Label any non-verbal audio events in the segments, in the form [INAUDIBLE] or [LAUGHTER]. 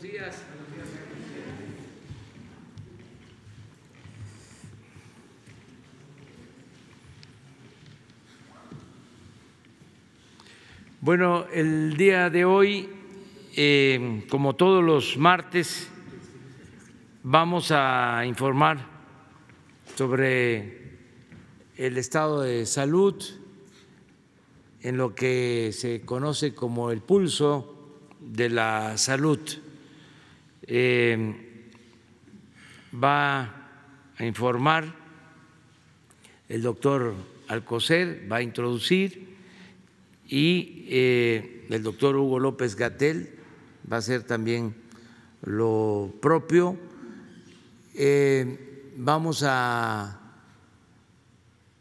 Buenos días. Bueno, el día de hoy, eh, como todos los martes, vamos a informar sobre el estado de salud en lo que se conoce como el pulso de la salud. Em, va a informar el doctor Alcocer, va a introducir y eh, el doctor Hugo López Gatel va a hacer también lo propio. Em, vamos a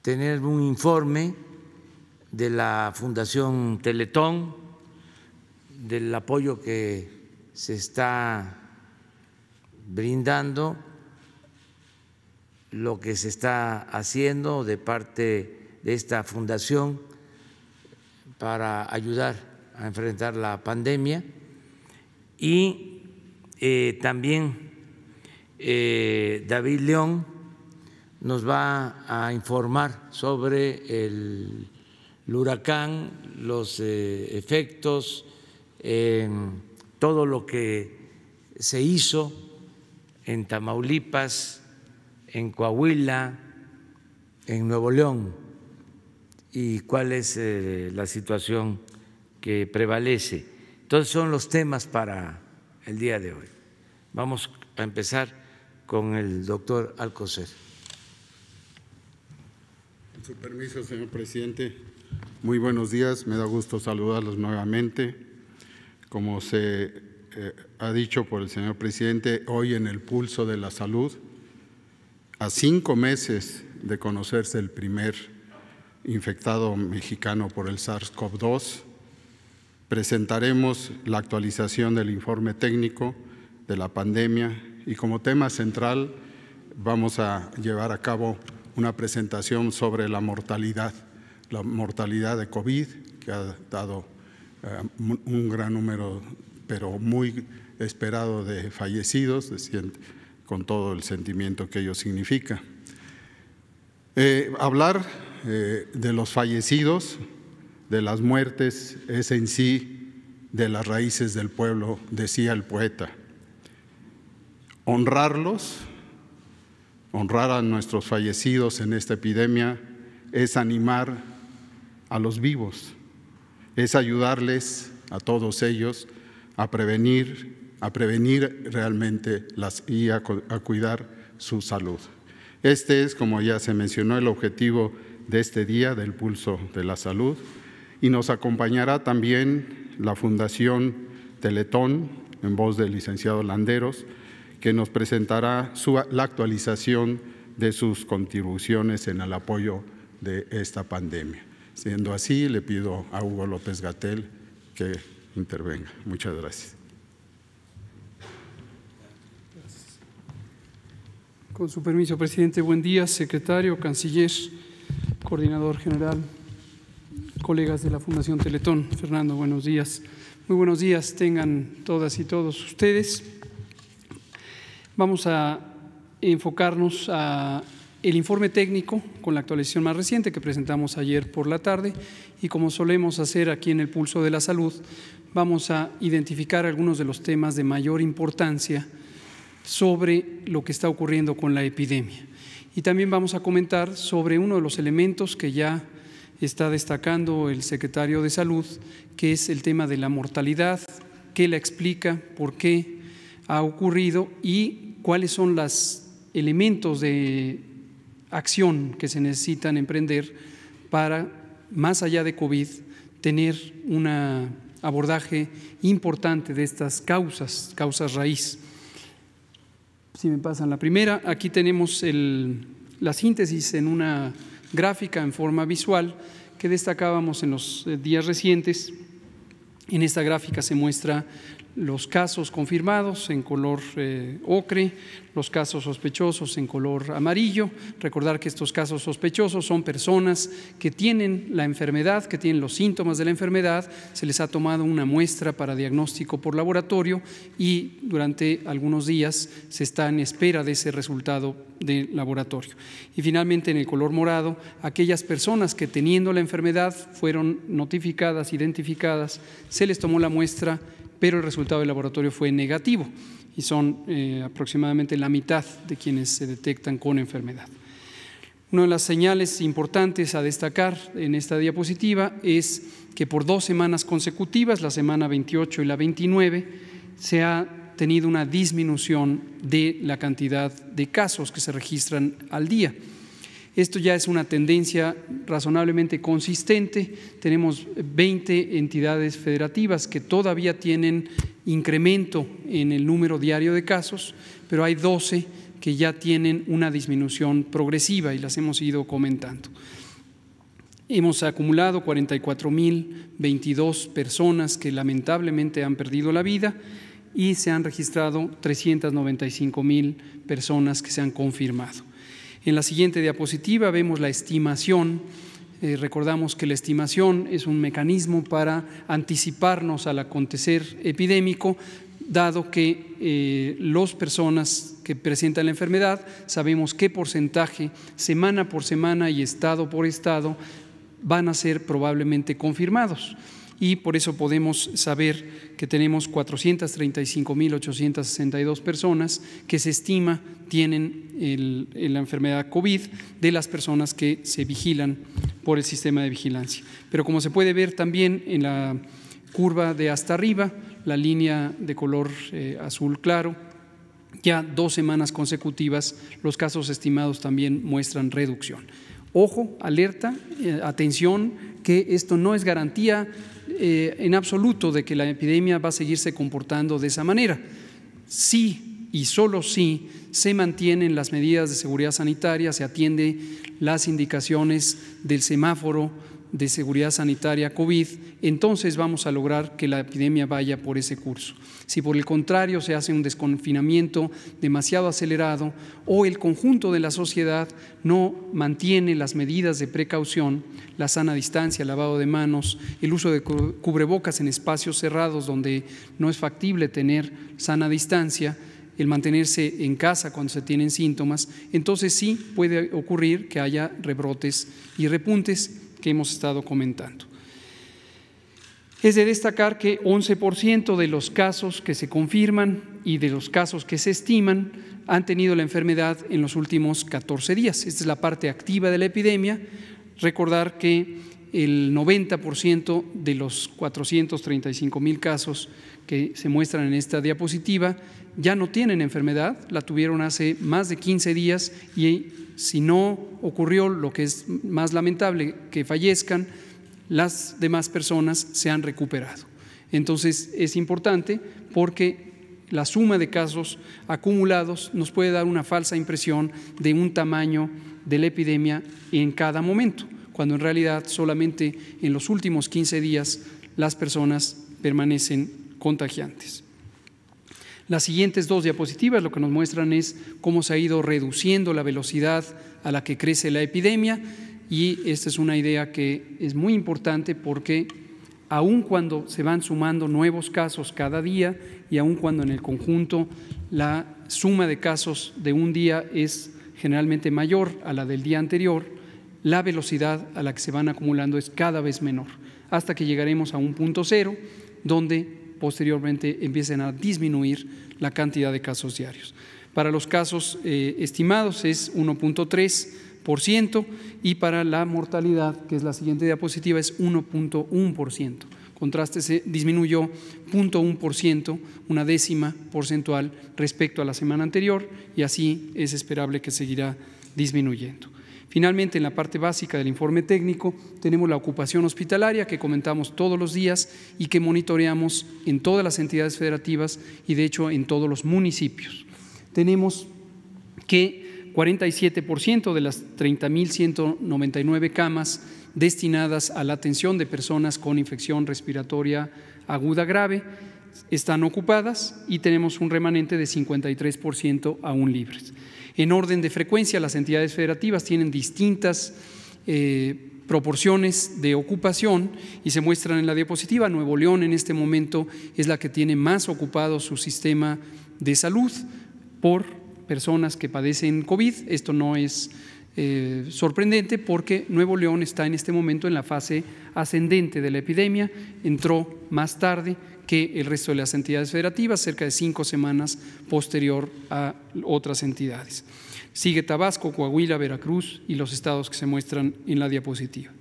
tener un informe de la Fundación Teletón, del apoyo que se está brindando lo que se está haciendo de parte de esta fundación para ayudar a enfrentar la pandemia y eh, también eh, David León nos va a informar sobre el, huracán, los eh, efectos, todo lo que se hizo en Tamaulipas, en Coahuila, en Nuevo León y cuál es eh, la situación que prevalece. Entonces son los temas para el día de hoy. Vamos a empezar con el doctor Alcocer. Con su permiso, señor presidente. Muy buenos días, me da gusto saludarlos nuevamente. Como se ha dicho por el señor presidente hoy en el pulso de la salud, a cinco meses de conocerse el primer infectado mexicano por el SARS-CoV-2, presentaremos la actualización del informe técnico de la pandemia y como tema central vamos a llevar a cabo una presentación sobre la mortalidad, la mortalidad de COVID, que ha dado eh, un gran número pero muy esperado de fallecidos, con todo el sentimiento que ello significa. Eh, hablar eh, de los fallecidos, de las muertes, es en sí de las raíces del pueblo, decía el poeta. Honrarlos, honrar a nuestros fallecidos en esta epidemia, es animar a los vivos, es ayudarles a todos ellos a prevenir, a prevenir realmente las, y a, cuidar su salud. Este es, como ya se mencionó, el objetivo de este día del pulso de la salud y nos acompañará también la Fundación Teletón, en voz del licenciado Landeros, que nos presentará la actualización de sus contribuciones en el apoyo de esta pandemia. Siendo así, le pido a Hugo López Gatel que intervenga. Muchas gracias. Con su permiso, presidente, buen día, secretario, canciller, coordinador general, colegas de la Fundación Teletón. Fernando, buenos días. Muy buenos días tengan todas y todos ustedes. Vamos a enfocarnos a el informe técnico con la actualización más reciente que presentamos ayer por la tarde y como solemos hacer aquí en el Pulso de la Salud, vamos a identificar algunos de los temas de mayor importancia sobre lo que está ocurriendo con la epidemia. Y también vamos a comentar sobre uno de los elementos que ya está destacando el secretario de Salud, que es el tema de la mortalidad, qué la explica, por qué ha ocurrido y cuáles son los elementos de acción que se necesitan emprender para, más allá de COVID, tener una abordaje importante de estas causas, causas raíz. Si me pasan la primera, aquí tenemos la síntesis en una gráfica en forma visual que destacábamos en los eh, días recientes. En esta gráfica se muestra los casos confirmados en color eh, ocre, los casos sospechosos en color amarillo. Recordar que estos casos sospechosos son personas que tienen la enfermedad, que tienen los síntomas de la enfermedad, se les ha tomado una muestra para diagnóstico por laboratorio y durante algunos días se está en espera de ese resultado de laboratorio. Y finalmente en el color morado, aquellas personas que teniendo la enfermedad fueron notificadas, identificadas, se les tomó la muestra pero el resultado del laboratorio fue negativo y son eh, aproximadamente la mitad de quienes se detectan con enfermedad. Una de las señales importantes a destacar en esta diapositiva es que por dos semanas consecutivas, la semana 28 y la 29, se ha tenido una disminución de la cantidad de casos que se registran al día. Esto ya es una tendencia razonablemente consistente. Tenemos 20 entidades federativas que todavía tienen incremento en el número diario de casos, pero hay 12 que ya tienen una disminución progresiva y las hemos ido comentando. Hemos acumulado 44.022 personas que lamentablemente han perdido la vida y se han registrado 395.000 personas que se han confirmado. En la siguiente diapositiva vemos la estimación. Eh, recordamos que la estimación es un mecanismo para anticiparnos al acontecer epidémico, dado que eh, las personas que presentan la enfermedad sabemos qué porcentaje semana por semana y estado por estado van a ser probablemente confirmados y por eso podemos saber que tenemos 435.862 personas que se estima tienen la enfermedad COVID de las personas que se vigilan por el sistema de vigilancia. Pero como se puede ver también en la curva de hasta arriba, la línea de color eh, azul claro, ya dos semanas consecutivas los casos estimados también muestran reducción. Ojo, alerta, eh, atención, que esto no es garantía eh, en absoluto de que la epidemia va a seguirse comportando de esa manera. Sí y solo sí, se mantienen las medidas de seguridad sanitaria, se atiende las indicaciones del semáforo de seguridad sanitaria COVID, entonces vamos a lograr que la epidemia vaya por ese curso. Si por el contrario se hace un desconfinamiento demasiado acelerado o el conjunto de la sociedad no mantiene las medidas de precaución, la sana distancia, lavado de manos, el uso de cubrebocas en espacios cerrados donde no es factible tener sana distancia, el mantenerse en casa cuando se tienen síntomas, entonces sí puede ocurrir que haya rebrotes y repuntes que hemos estado comentando. Es de destacar que 11% de los casos que se confirman y de los casos que se estiman han tenido la enfermedad en los últimos 14 días. Esta es la parte activa de la epidemia. Recordar que el 90% de los 435 mil casos que se muestran en esta diapositiva ya no tienen enfermedad, la tuvieron hace más de 15 días y si no ocurrió lo que es más lamentable, que fallezcan, las demás personas se han recuperado. Entonces es importante porque la suma de casos acumulados nos puede dar una falsa impresión de un tamaño de la epidemia en cada momento, cuando en realidad solamente en los últimos 15 días las personas permanecen contagiantes. Las siguientes dos diapositivas lo que nos muestran es cómo se ha ido reduciendo la velocidad a la que crece la epidemia y esta es una idea que es muy importante porque aun cuando se van sumando nuevos casos cada día y aun cuando en el conjunto la suma de casos de un día es generalmente mayor a la del día anterior, la velocidad a la que se van acumulando es cada vez menor, hasta que llegaremos a un punto cero donde posteriormente empiecen a disminuir la cantidad de casos diarios. Para los casos eh, estimados es 1.3% y para la mortalidad, que es la siguiente diapositiva, es 1.1%. Contraste se disminuyó 0.1%, una décima porcentual respecto a la semana anterior y así es esperable que seguirá disminuyendo. Finalmente, en la parte básica del informe técnico, tenemos la ocupación hospitalaria que comentamos todos los días y que monitoreamos en todas las entidades federativas y de hecho en todos los municipios. Tenemos que 47% de las 30.199 camas destinadas a la atención de personas con infección respiratoria aguda grave están ocupadas y tenemos un remanente de 53% aún libres. En orden de frecuencia, las entidades federativas tienen distintas eh, proporciones de ocupación y se muestran en la diapositiva. Nuevo León en este momento es la que tiene más ocupado su sistema de salud por personas que padecen COVID. Esto no es eh, sorprendente porque Nuevo León está en este momento en la fase ascendente de la epidemia, entró más tarde que el resto de las entidades federativas, cerca de cinco semanas posterior a otras entidades. Sigue Tabasco, Coahuila, Veracruz y los estados que se muestran en la diapositiva.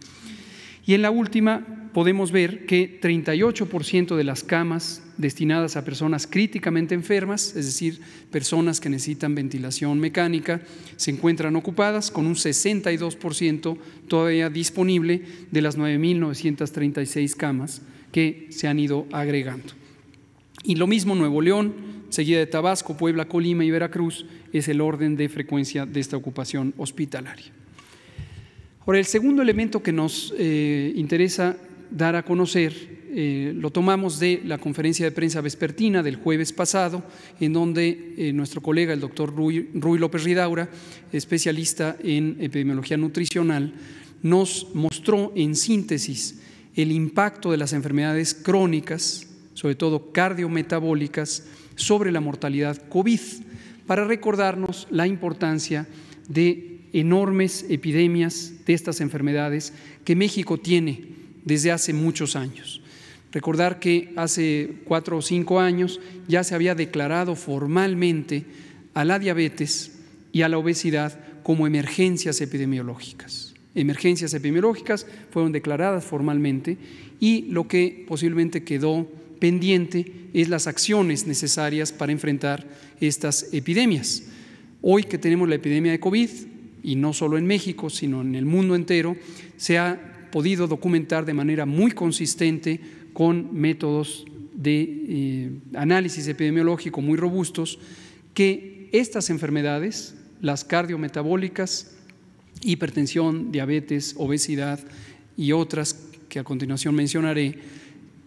Y en la última podemos ver que 38% de las camas destinadas a personas críticamente enfermas, es decir, personas que necesitan ventilación mecánica, se encuentran ocupadas con un 62% todavía disponible de las 9.936 camas que se han ido agregando. Y lo mismo Nuevo León, seguida de Tabasco, Puebla, Colima y Veracruz, es el orden de frecuencia de esta ocupación hospitalaria. Ahora, el segundo elemento que nos eh, interesa dar a conocer, eh, lo tomamos de la conferencia de prensa vespertina del jueves pasado, en donde eh, nuestro colega, el doctor Ruy, Ruy López Ridaura, especialista en epidemiología nutricional, nos mostró en síntesis el impacto de las enfermedades crónicas, sobre todo cardiometabólicas, sobre la mortalidad COVID, para recordarnos la importancia de enormes epidemias de estas enfermedades que México tiene desde hace muchos años. Recordar que hace cuatro o cinco años ya se había declarado formalmente a la diabetes y a la obesidad como emergencias epidemiológicas emergencias epidemiológicas fueron declaradas formalmente y lo que posiblemente quedó pendiente es las acciones necesarias para enfrentar estas epidemias. Hoy que tenemos la epidemia de COVID, y no solo en México, sino en el mundo entero, se ha podido documentar de manera muy consistente con métodos de eh, análisis epidemiológico muy robustos que estas enfermedades, las cardiometabólicas, hipertensión, diabetes, obesidad y otras que a continuación mencionaré,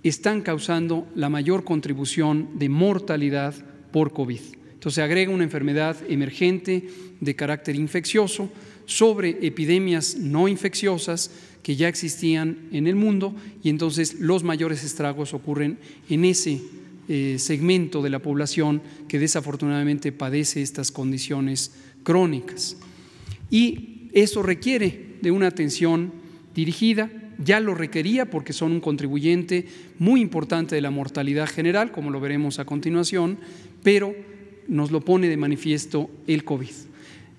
están causando la mayor contribución de mortalidad por COVID. Entonces se agrega una enfermedad emergente de carácter infeccioso sobre epidemias no infecciosas que ya existían en el mundo y entonces los mayores estragos ocurren en ese eh, segmento de la población que desafortunadamente padece estas condiciones crónicas. Y eso requiere de una atención dirigida, ya lo requería porque son un contribuyente muy importante de la mortalidad general, como lo veremos a continuación, pero nos lo pone de manifiesto el COVID.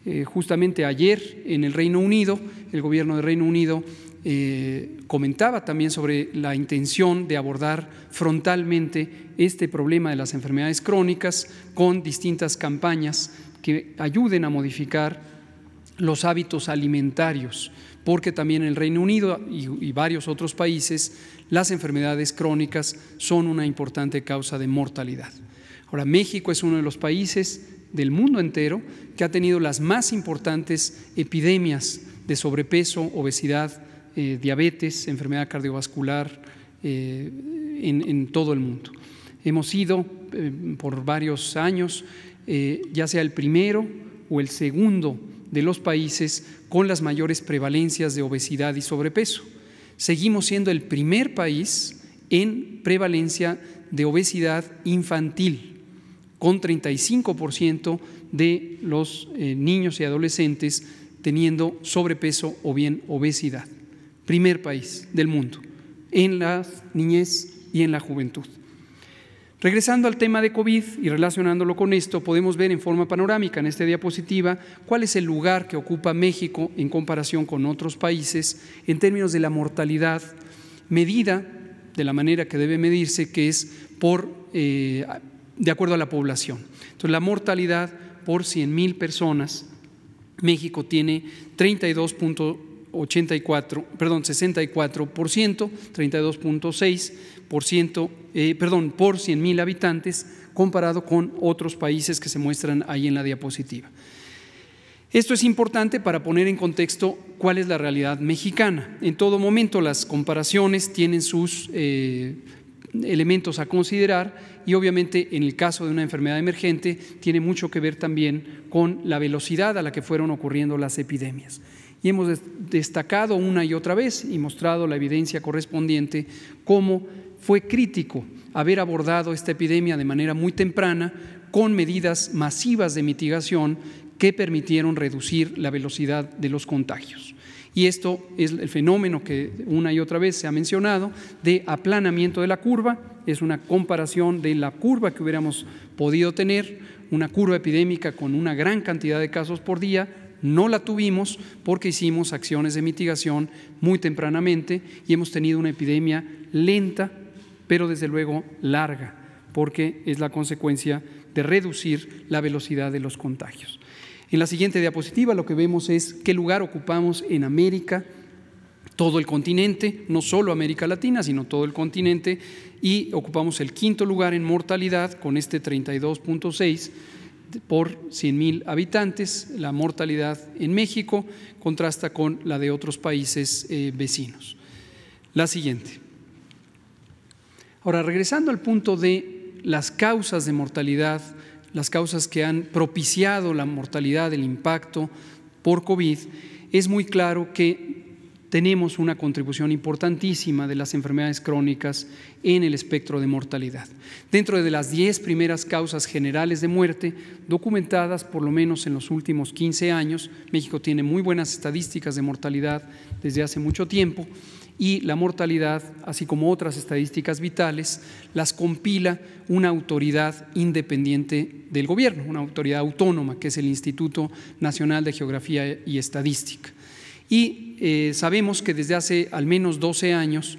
Eh, justamente ayer en el Reino Unido, el gobierno del Reino Unido eh, comentaba también sobre la intención de abordar frontalmente este problema de las enfermedades crónicas con distintas campañas que ayuden a modificar los hábitos alimentarios, porque también en el Reino Unido y, varios otros países las enfermedades crónicas son una importante causa de mortalidad. Ahora, México es uno de los países del mundo entero que ha tenido las más importantes epidemias de sobrepeso, obesidad, eh, diabetes, enfermedad cardiovascular eh, en, todo el mundo. Hemos sido eh, por varios años ya sea el primero o el segundo de los países con las mayores prevalencias de obesidad y sobrepeso. Seguimos siendo el primer país en prevalencia de obesidad infantil, con 35% de los eh, niños y adolescentes teniendo sobrepeso o bien obesidad. Primer país del mundo en la niñez y en la juventud. Regresando al tema de COVID y relacionándolo con esto, podemos ver en forma panorámica en esta diapositiva cuál es el lugar que ocupa México en comparación con otros países en términos de la mortalidad medida de la manera que debe medirse, que es por, eh, de acuerdo a la población. Entonces, la mortalidad por 100.000 mil personas, México tiene 32. 84, perdón, 64%, 32.6%, eh, perdón, por 100.000 habitantes, comparado con otros países que se muestran ahí en la diapositiva. Esto es importante para poner en contexto cuál es la realidad mexicana. En todo momento las comparaciones tienen sus eh, elementos a considerar y obviamente en el caso de una enfermedad emergente tiene mucho que ver también con la velocidad a la que fueron ocurriendo las epidemias y hemos destacado una y otra vez y mostrado la evidencia correspondiente cómo fue crítico haber abordado esta epidemia de manera muy temprana con medidas masivas de mitigación que permitieron reducir la velocidad de los contagios. Y esto es el fenómeno que una y otra vez se ha mencionado de aplanamiento de la curva, es una comparación de la curva que hubiéramos podido tener, una curva epidémica con una gran cantidad de casos por día no la tuvimos porque hicimos acciones de mitigación muy tempranamente y hemos tenido una epidemia lenta, pero desde luego larga, porque es la consecuencia de reducir la velocidad de los contagios. En la siguiente diapositiva lo que vemos es qué lugar ocupamos en América, todo el continente, no solo América Latina, sino todo el continente, y ocupamos el quinto lugar en mortalidad con este 32.6 por 100.000 habitantes, la mortalidad en México contrasta con la de otros países eh, vecinos. La siguiente. Ahora, regresando al punto de las causas de mortalidad, las causas que han propiciado la mortalidad, el impacto por COVID, es muy claro que tenemos una contribución importantísima de las enfermedades crónicas en el espectro de mortalidad. Dentro de las 10 primeras causas generales de muerte documentadas por lo menos en los últimos 15 años, México tiene muy buenas estadísticas de mortalidad desde hace mucho tiempo y la mortalidad, así como otras estadísticas vitales, las compila una autoridad independiente del gobierno, una autoridad autónoma que es el Instituto Nacional de Geografía y Estadística. Y eh, sabemos que desde hace al menos 12 años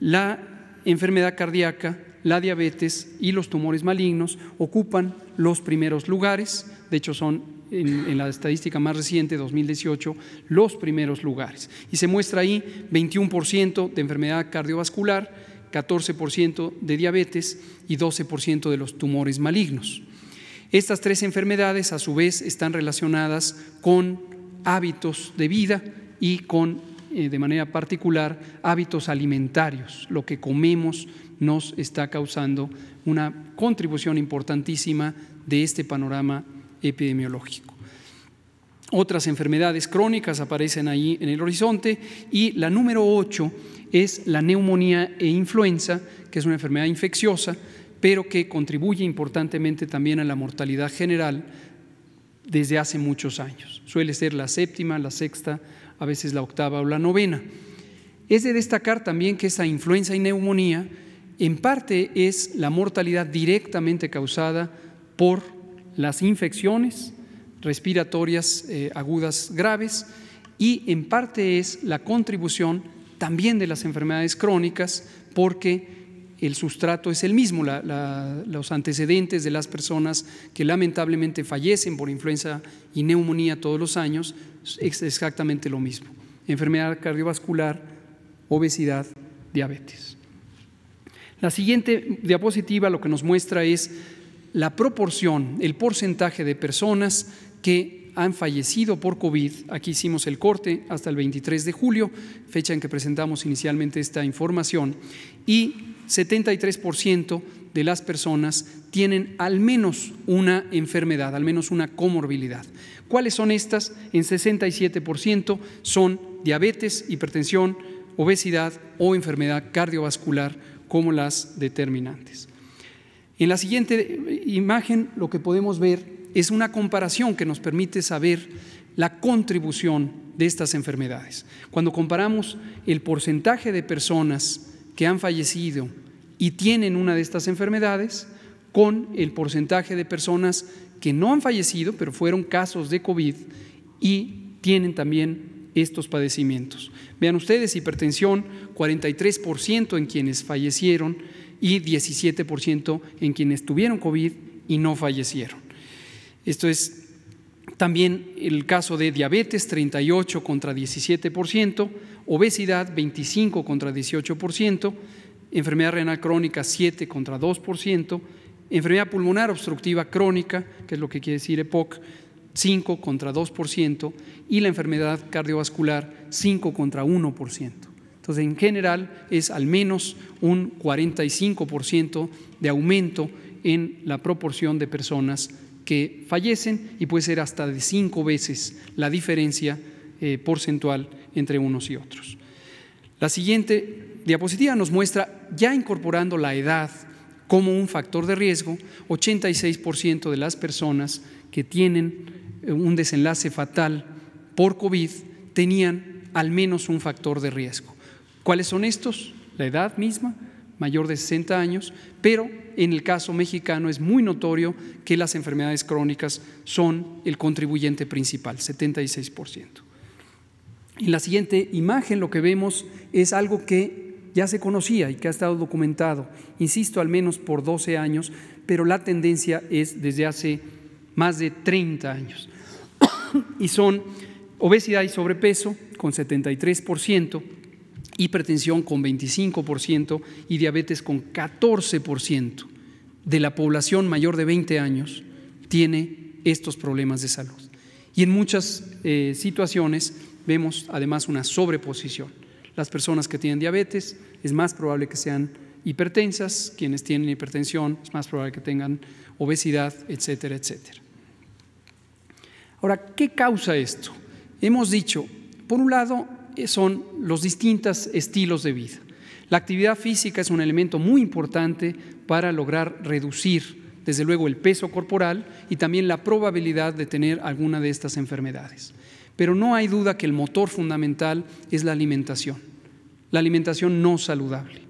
la enfermedad cardíaca, la diabetes y los tumores malignos ocupan los primeros lugares, de hecho son en, en, la estadística más reciente, 2018, los primeros lugares. Y se muestra ahí 21% de enfermedad cardiovascular, 14% de diabetes y 12% de los tumores malignos. Estas tres enfermedades a su vez están relacionadas con hábitos de vida, y con, eh, de manera particular, hábitos alimentarios. Lo que comemos nos está causando una contribución importantísima de este panorama epidemiológico. Otras enfermedades crónicas aparecen ahí en el horizonte y la número 8 es la neumonía e influenza, que es una enfermedad infecciosa, pero que contribuye importantemente también a la mortalidad general desde hace muchos años. Suele ser la séptima, la sexta a veces la octava o la novena. Es de destacar también que esa influenza y neumonía en parte es la mortalidad directamente causada por las infecciones respiratorias eh, agudas graves y en parte es la contribución también de las enfermedades crónicas porque el sustrato es el mismo, los antecedentes de las personas que lamentablemente fallecen por influenza y neumonía todos los años es exactamente lo mismo. Enfermedad cardiovascular, obesidad, diabetes. La siguiente diapositiva lo que nos muestra es la proporción, el porcentaje de personas que han fallecido por COVID. Aquí hicimos el corte hasta el 23 de julio, fecha en que presentamos inicialmente esta información. Y 73% de las personas tienen al menos una enfermedad, al menos una comorbilidad. ¿Cuáles son estas? En 67% son diabetes, hipertensión, obesidad o enfermedad cardiovascular como las determinantes. En la siguiente imagen lo que podemos ver es una comparación que nos permite saber la contribución de estas enfermedades. Cuando comparamos el porcentaje de personas que han fallecido y tienen una de estas enfermedades con el porcentaje de personas que no han fallecido, pero fueron casos de COVID y tienen también estos padecimientos. Vean ustedes, hipertensión, 43% en quienes fallecieron y 17% en quienes tuvieron COVID y no fallecieron. Esto es también el caso de diabetes, 38 contra 17%, obesidad 25 contra 18%, enfermedad renal crónica 7 contra 2%, enfermedad pulmonar obstructiva crónica, que es lo que quiere decir EPOC, 5 contra 2%, y la enfermedad cardiovascular 5 contra 1%. Entonces, en general es al menos un 45% de aumento en la proporción de personas que fallecen y puede ser hasta de cinco veces la diferencia eh, porcentual entre unos y otros. La siguiente diapositiva nos muestra, ya incorporando la edad como un factor de riesgo, 86% de las personas que tienen eh, un desenlace fatal por COVID tenían al menos un factor de riesgo. ¿Cuáles son estos? La edad misma, mayor de 60 años, pero en el caso mexicano es muy notorio que las enfermedades crónicas son el contribuyente principal, 76%. En la siguiente imagen lo que vemos es algo que ya se conocía y que ha estado documentado, insisto, al menos por 12 años, pero la tendencia es desde hace más de 30 años. y son obesidad y sobrepeso con 73%, hipertensión con 25% y diabetes con 14% de la población mayor de 20 años tiene estos problemas de salud. Y en muchas eh, situaciones vemos además una sobreposición. Las personas que tienen diabetes es más probable que sean hipertensas, quienes tienen hipertensión es más probable que tengan obesidad, etcétera, etcétera. Ahora, ¿qué causa esto? Hemos dicho, por un lado, eh, son los distintos estilos de vida. La actividad física es un elemento muy importante para lograr reducir, desde luego, el peso corporal y también la probabilidad de tener alguna de estas enfermedades pero no hay duda que el motor fundamental es la alimentación, la alimentación no saludable.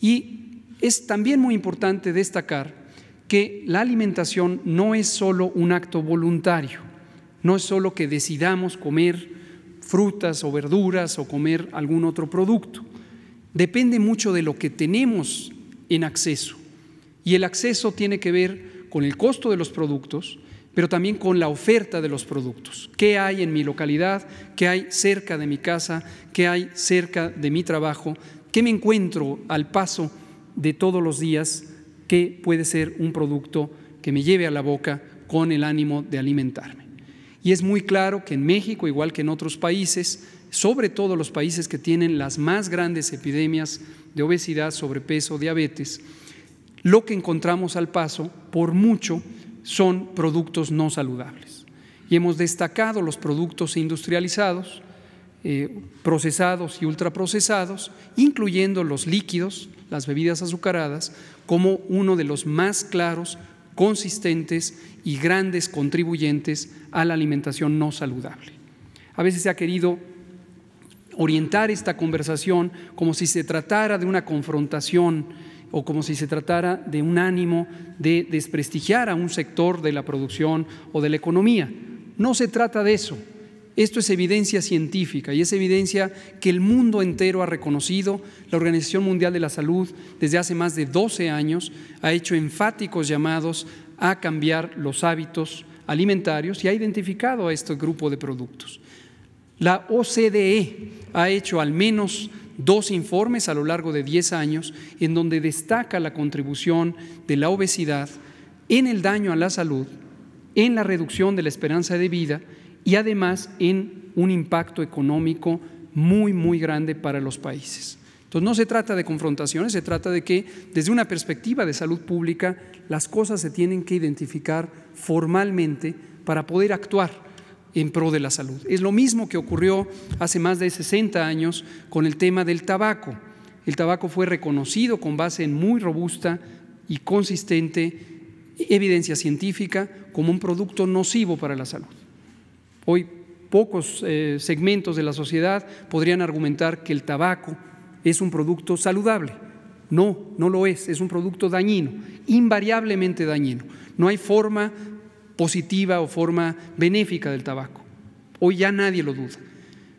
Y es también muy importante destacar que la alimentación no es solo un acto voluntario, no es solo que decidamos comer frutas o verduras o comer algún otro producto. Depende mucho de lo que tenemos en acceso. Y el acceso tiene que ver con el costo de los productos, pero también con la oferta de los productos. ¿Qué hay en mi localidad? ¿Qué hay cerca de mi casa? ¿Qué hay cerca de mi trabajo? ¿Qué me encuentro al paso de todos los días que puede ser un producto que me lleve a la boca con el ánimo de alimentarme? Y es muy claro que en México, igual que en otros países, sobre todo los países que tienen las más grandes epidemias de obesidad, sobrepeso, diabetes, lo que encontramos al paso, por mucho, son productos no saludables. Y hemos destacado los productos industrializados, eh, procesados y ultraprocesados, incluyendo los líquidos, las bebidas azucaradas, como uno de los más claros, consistentes y grandes contribuyentes a la alimentación no saludable. A veces se ha querido orientar esta conversación como si se tratara de una confrontación o como si se tratara de un ánimo de desprestigiar a un sector de la producción o de la economía. No se trata de eso. Esto es evidencia científica y es evidencia que el mundo entero ha reconocido. La Organización Mundial de la Salud desde hace más de 12 años ha hecho enfáticos llamados a cambiar los hábitos alimentarios y ha identificado a este grupo de productos. La OCDE ha hecho al menos dos informes a lo largo de 10 años en donde destaca la contribución de la obesidad en el daño a la salud, en la reducción de la esperanza de vida y además en un impacto económico muy, muy grande para los países. Entonces, no se trata de confrontaciones, se trata de que desde una perspectiva de salud pública las cosas se tienen que identificar formalmente para poder actuar en pro de la salud. Es lo mismo que ocurrió hace más de 60 años con el tema del tabaco. El tabaco fue reconocido con base en muy robusta y consistente evidencia científica como un producto nocivo para la salud. Hoy pocos eh, segmentos de la sociedad podrían argumentar que el tabaco es un producto saludable. No, no lo es, es un producto dañino, invariablemente dañino. No hay forma positiva o forma benéfica del tabaco. Hoy ya nadie lo duda.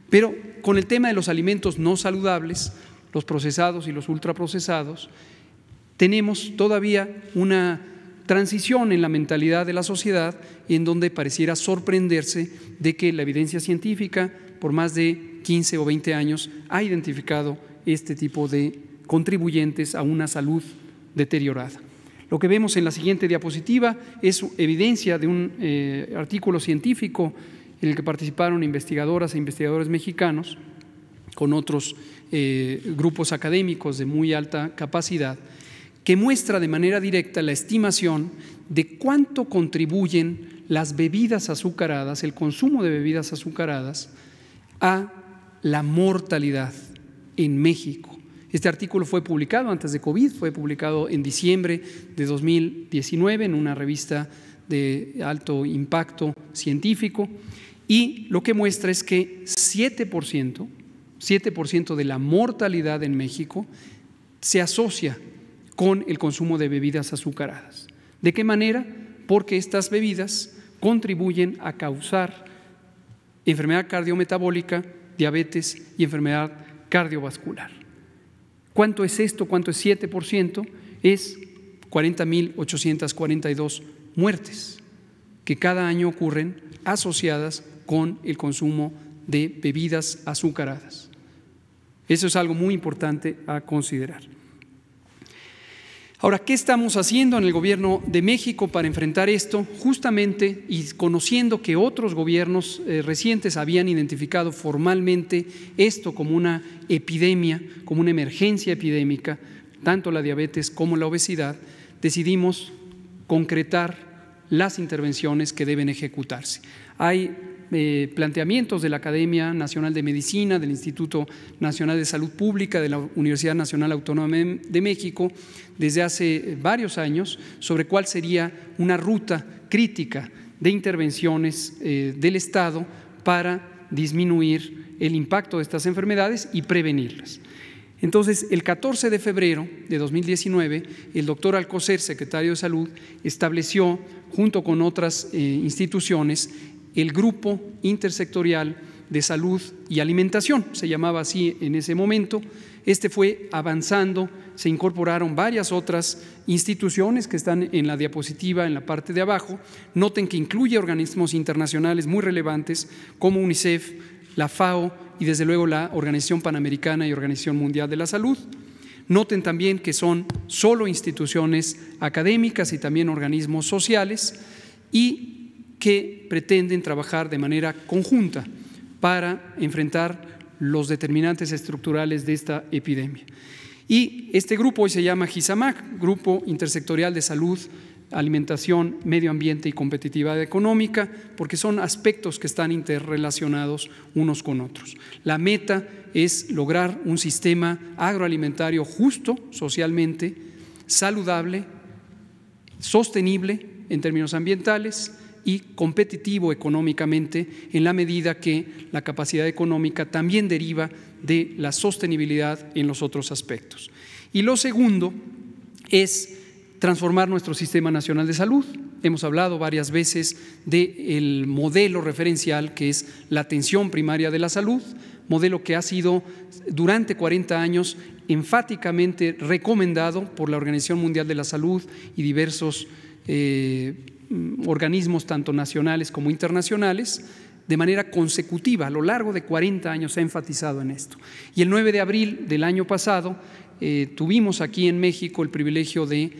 Pero con el tema de los alimentos no saludables, los procesados y los ultraprocesados, tenemos todavía una transición en la mentalidad de la sociedad y en donde pareciera sorprenderse de que la evidencia científica por más de 15 o 20 años ha identificado este tipo de contribuyentes a una salud deteriorada. Lo que vemos en la siguiente diapositiva es evidencia de un eh, artículo científico en el que participaron investigadoras e investigadores mexicanos con otros eh, grupos académicos de muy alta capacidad, que muestra de manera directa la estimación de cuánto contribuyen las bebidas azucaradas, el consumo de bebidas azucaradas, a la mortalidad en México. Este artículo fue publicado antes de COVID, fue publicado en diciembre de 2019 en una revista de alto impacto científico y lo que muestra es que 7%, 7 de la mortalidad en México se asocia con el consumo de bebidas azucaradas. ¿De qué manera? Porque estas bebidas contribuyen a causar enfermedad cardiometabólica, diabetes y enfermedad cardiovascular. ¿Cuánto es esto? ¿Cuánto es 7%? Es 40.842 muertes que cada año ocurren asociadas con el consumo de bebidas azucaradas. Eso es algo muy importante a considerar. Ahora, ¿qué estamos haciendo en el gobierno de México para enfrentar esto? Justamente y conociendo que otros gobiernos eh, recientes habían identificado formalmente esto como una epidemia, como una emergencia epidémica, tanto la diabetes como la obesidad, decidimos concretar las intervenciones que deben ejecutarse. Hay eh, planteamientos de la Academia Nacional de Medicina, del Instituto Nacional de Salud Pública, de la Universidad Nacional Autónoma de México, desde hace eh, varios años, sobre cuál sería una ruta crítica de intervenciones eh, del Estado para disminuir el impacto de estas enfermedades y prevenirlas. Entonces, el 14 de febrero de 2019, el doctor Alcocer, secretario de Salud, estableció, junto con otras instituciones, el Grupo Intersectorial de Salud y Alimentación, se llamaba así en ese momento. Este fue avanzando, se incorporaron varias otras instituciones que están en la diapositiva en la parte de abajo. Noten que incluye organismos internacionales muy relevantes como UNICEF, la FAO y desde luego la Organización Panamericana y Organización Mundial de la Salud. Noten también que son solo instituciones académicas y también organismos sociales y que pretenden trabajar de manera conjunta para enfrentar los determinantes estructurales de esta epidemia. Y este grupo hoy se llama GISAMAC, Grupo Intersectorial de Salud, Alimentación, Medio Ambiente y Competitividad Económica, porque son aspectos que están interrelacionados unos con otros. La meta es lograr un sistema agroalimentario justo socialmente, saludable, sostenible en términos ambientales, y competitivo económicamente en la medida que la capacidad económica también deriva de la sostenibilidad en los otros aspectos. Y lo segundo es transformar nuestro sistema nacional de salud. Hemos hablado varias veces del modelo referencial que es la atención primaria de la salud, modelo que ha sido durante 40 años enfáticamente recomendado por la Organización Mundial de la Salud y diversos eh, mm, organismos, tanto nacionales como internacionales, de manera consecutiva, a lo largo de 40 años se ha enfatizado en esto. Y el 9 de abril del año pasado eh, tuvimos aquí en México el privilegio de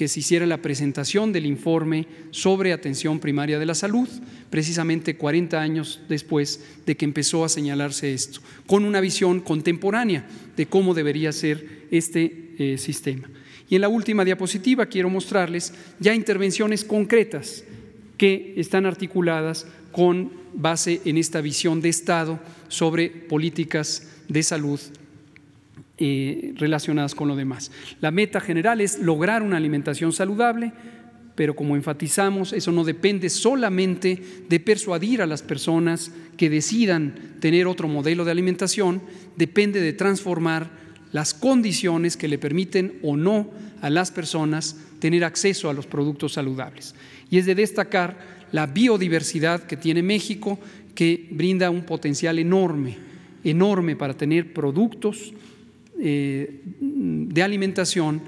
que se hiciera la presentación del informe sobre atención primaria de la salud, precisamente 40 años después de que empezó a señalarse esto, con una visión contemporánea de cómo debería ser este eh, sistema. Y en la última diapositiva quiero mostrarles ya intervenciones concretas que están articuladas con base en esta visión de Estado sobre políticas de salud eh, relacionadas con lo demás. La meta general es lograr una alimentación saludable, pero como enfatizamos, eso no depende solamente de persuadir a las personas que decidan tener otro modelo de alimentación, depende de transformar las condiciones que le permiten o no a las personas tener acceso a los productos saludables. Y es de destacar la biodiversidad que tiene México, que brinda un potencial enorme, enorme para tener productos eh, de alimentación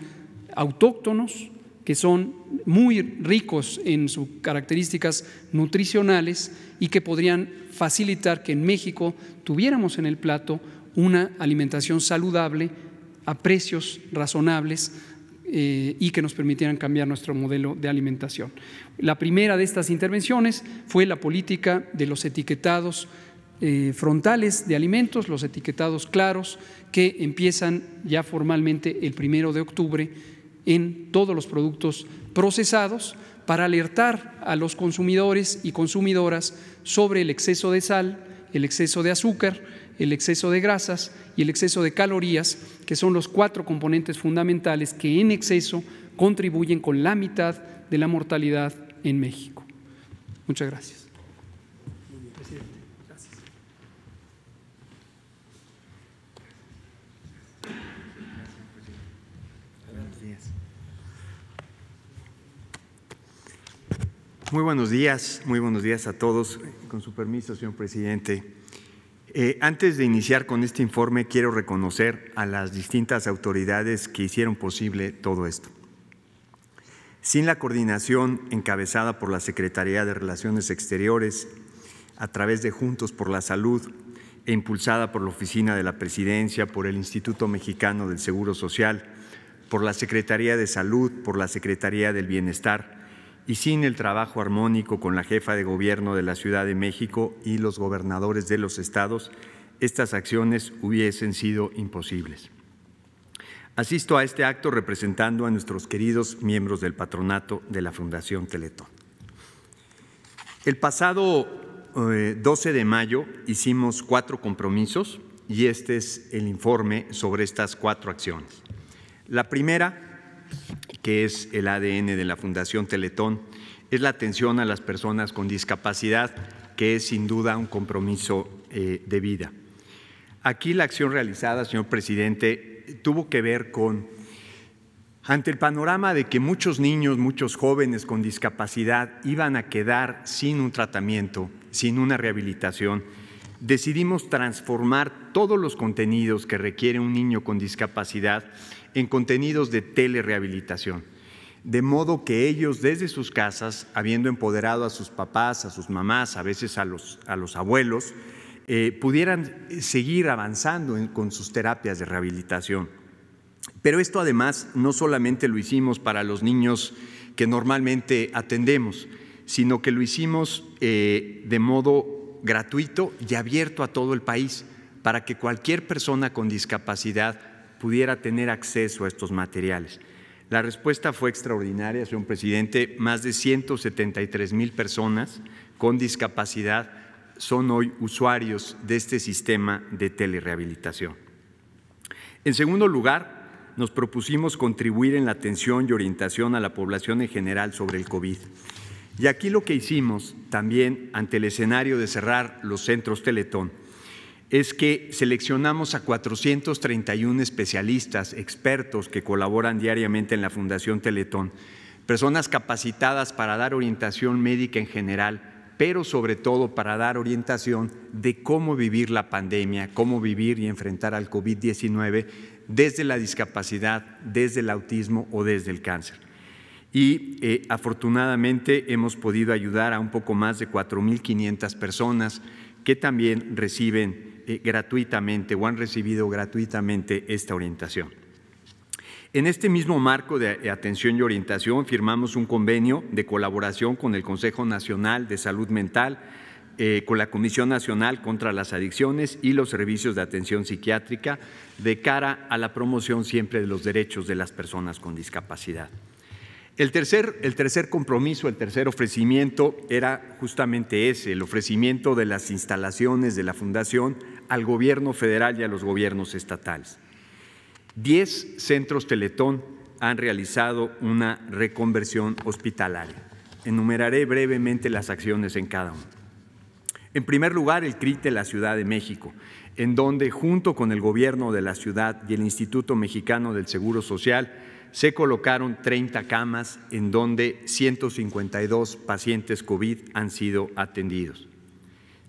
autóctonos que son muy ricos en sus características nutricionales y que podrían facilitar que en México tuviéramos en el plato una alimentación saludable a precios razonables eh, y que nos permitieran cambiar nuestro modelo de alimentación. La primera de estas intervenciones fue la política de los etiquetados eh, frontales de alimentos, los etiquetados claros, que empiezan ya formalmente el primero de octubre en todos los productos procesados para alertar a los consumidores y consumidoras sobre el exceso de sal, el exceso de azúcar, el exceso de grasas y el exceso de calorías, que son los cuatro componentes fundamentales que en exceso contribuyen con la mitad de la mortalidad en México. Muchas gracias. Muy buenos días, muy buenos días a todos. Con su permiso, señor presidente. Eh, antes de iniciar con este informe, quiero reconocer a las distintas autoridades que hicieron posible todo esto. Sin la coordinación encabezada por la Secretaría de Relaciones Exteriores, a través de Juntos por la Salud e impulsada por la Oficina de la Presidencia, por el Instituto Mexicano del Seguro Social, por la Secretaría de Salud, por la Secretaría del Bienestar, y sin el trabajo armónico con la jefa de gobierno de la Ciudad de México y los gobernadores de los estados, estas acciones hubiesen sido imposibles. Asisto a este acto representando a nuestros queridos miembros del patronato de la Fundación Teletón. El pasado 12 eh, de mayo hicimos cuatro compromisos y este es el informe sobre estas cuatro acciones. La primera que es el ADN de la Fundación Teletón, es la atención a las personas con discapacidad, que es sin duda un compromiso eh, de vida. Aquí la acción realizada, señor presidente, tuvo que ver con, ante el panorama de que muchos niños, muchos jóvenes con discapacidad iban a quedar sin un tratamiento, sin una rehabilitación, decidimos transformar todos los contenidos que requiere un niño con discapacidad en contenidos de telerehabilitación, de modo que ellos desde sus casas, habiendo empoderado a sus papás, a sus mamás, a veces a los, a los abuelos, eh, pudieran eh, seguir avanzando con sus terapias de rehabilitación. Pero esto además no solamente lo hicimos para los niños que normalmente atendemos, sino que lo hicimos eh, de modo gratuito y abierto a todo el país, para que cualquier persona con discapacidad pudiera tener acceso a estos materiales. La respuesta fue extraordinaria, señor presidente. Más de 173 mil personas con discapacidad son hoy usuarios de este sistema de telerehabilitación. En segundo lugar, nos propusimos contribuir en la atención y orientación a la población en general sobre el COVID. Y aquí lo que hicimos también ante el escenario de cerrar los centros Teletón es que seleccionamos a 431 especialistas, expertos que colaboran diariamente en la Fundación Teletón, personas capacitadas para dar orientación médica en general, pero sobre todo para dar orientación de cómo vivir la pandemia, cómo vivir y enfrentar al COVID-19 desde la discapacidad, desde el autismo o desde el cáncer. Y eh, afortunadamente hemos podido ayudar a un poco más de 4.500 personas que también reciben eh, gratuitamente o han recibido gratuitamente esta orientación. En este mismo marco de eh, atención y orientación firmamos un convenio de colaboración con el Consejo Nacional de Salud Mental, eh, con la Comisión Nacional contra las Adicciones y los Servicios de Atención Psiquiátrica de cara a la promoción siempre de los derechos de las personas con discapacidad. tercer, el tercer, compromiso, el tercer ofrecimiento era justamente ese, el ofrecimiento de las instalaciones de la Fundación al gobierno federal y a los gobiernos estatales. Diez centros Teletón han realizado una reconversión hospitalaria. Enumeraré brevemente las acciones en cada uno. En primer lugar, el CRIT de la Ciudad de México, en donde junto con el gobierno de la ciudad y el Instituto Mexicano del Seguro Social se colocaron 30 camas en donde 152 pacientes COVID han sido atendidos.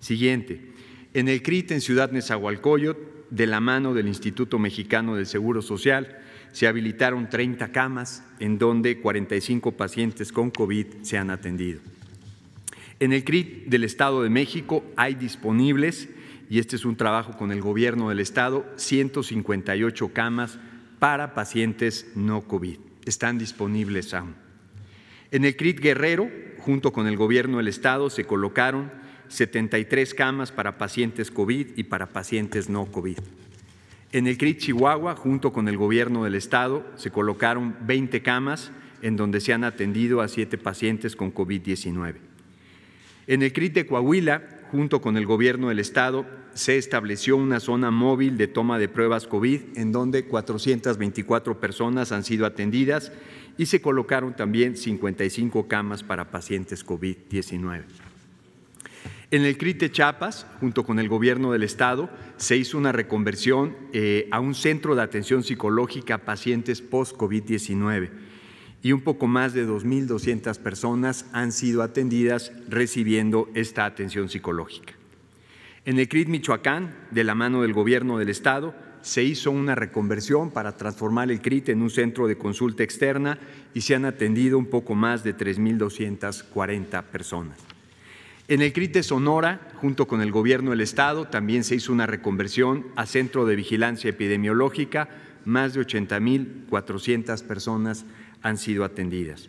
Siguiente, en el CRIT en Ciudad Nezahualcóyotl, de la mano del Instituto Mexicano del Seguro Social, se habilitaron 30 camas en donde 45 pacientes con COVID se han atendido. En el CRIT del Estado de México hay disponibles, y este es un trabajo con el gobierno del Estado, 158 camas para pacientes no COVID. Están disponibles aún. En el CRIT Guerrero, junto con el gobierno del Estado, se colocaron 73 camas para pacientes COVID y para pacientes no COVID. En el CRIT Chihuahua, junto con el gobierno del estado, se colocaron 20 camas en donde se han atendido a siete pacientes con COVID-19. En el CRIT de Coahuila, junto con el gobierno del estado, se estableció una zona móvil de toma de pruebas COVID en donde 424 personas han sido atendidas y se colocaron también 55 camas para pacientes COVID-19. En el CRIT de Chiapas, junto con el gobierno del estado, se hizo una reconversión eh, a un centro de atención psicológica a pacientes post-COVID-19 y un poco más de 2.200 personas han sido atendidas recibiendo esta atención psicológica. En el CRIT Michoacán, de la mano del gobierno del estado, se hizo una reconversión para transformar el CRIT en un centro de consulta externa y se han atendido un poco más de 3.240 personas. En el de Sonora, junto con el gobierno del Estado, también se hizo una reconversión a centro de vigilancia epidemiológica. Más de 80.400 personas han sido atendidas.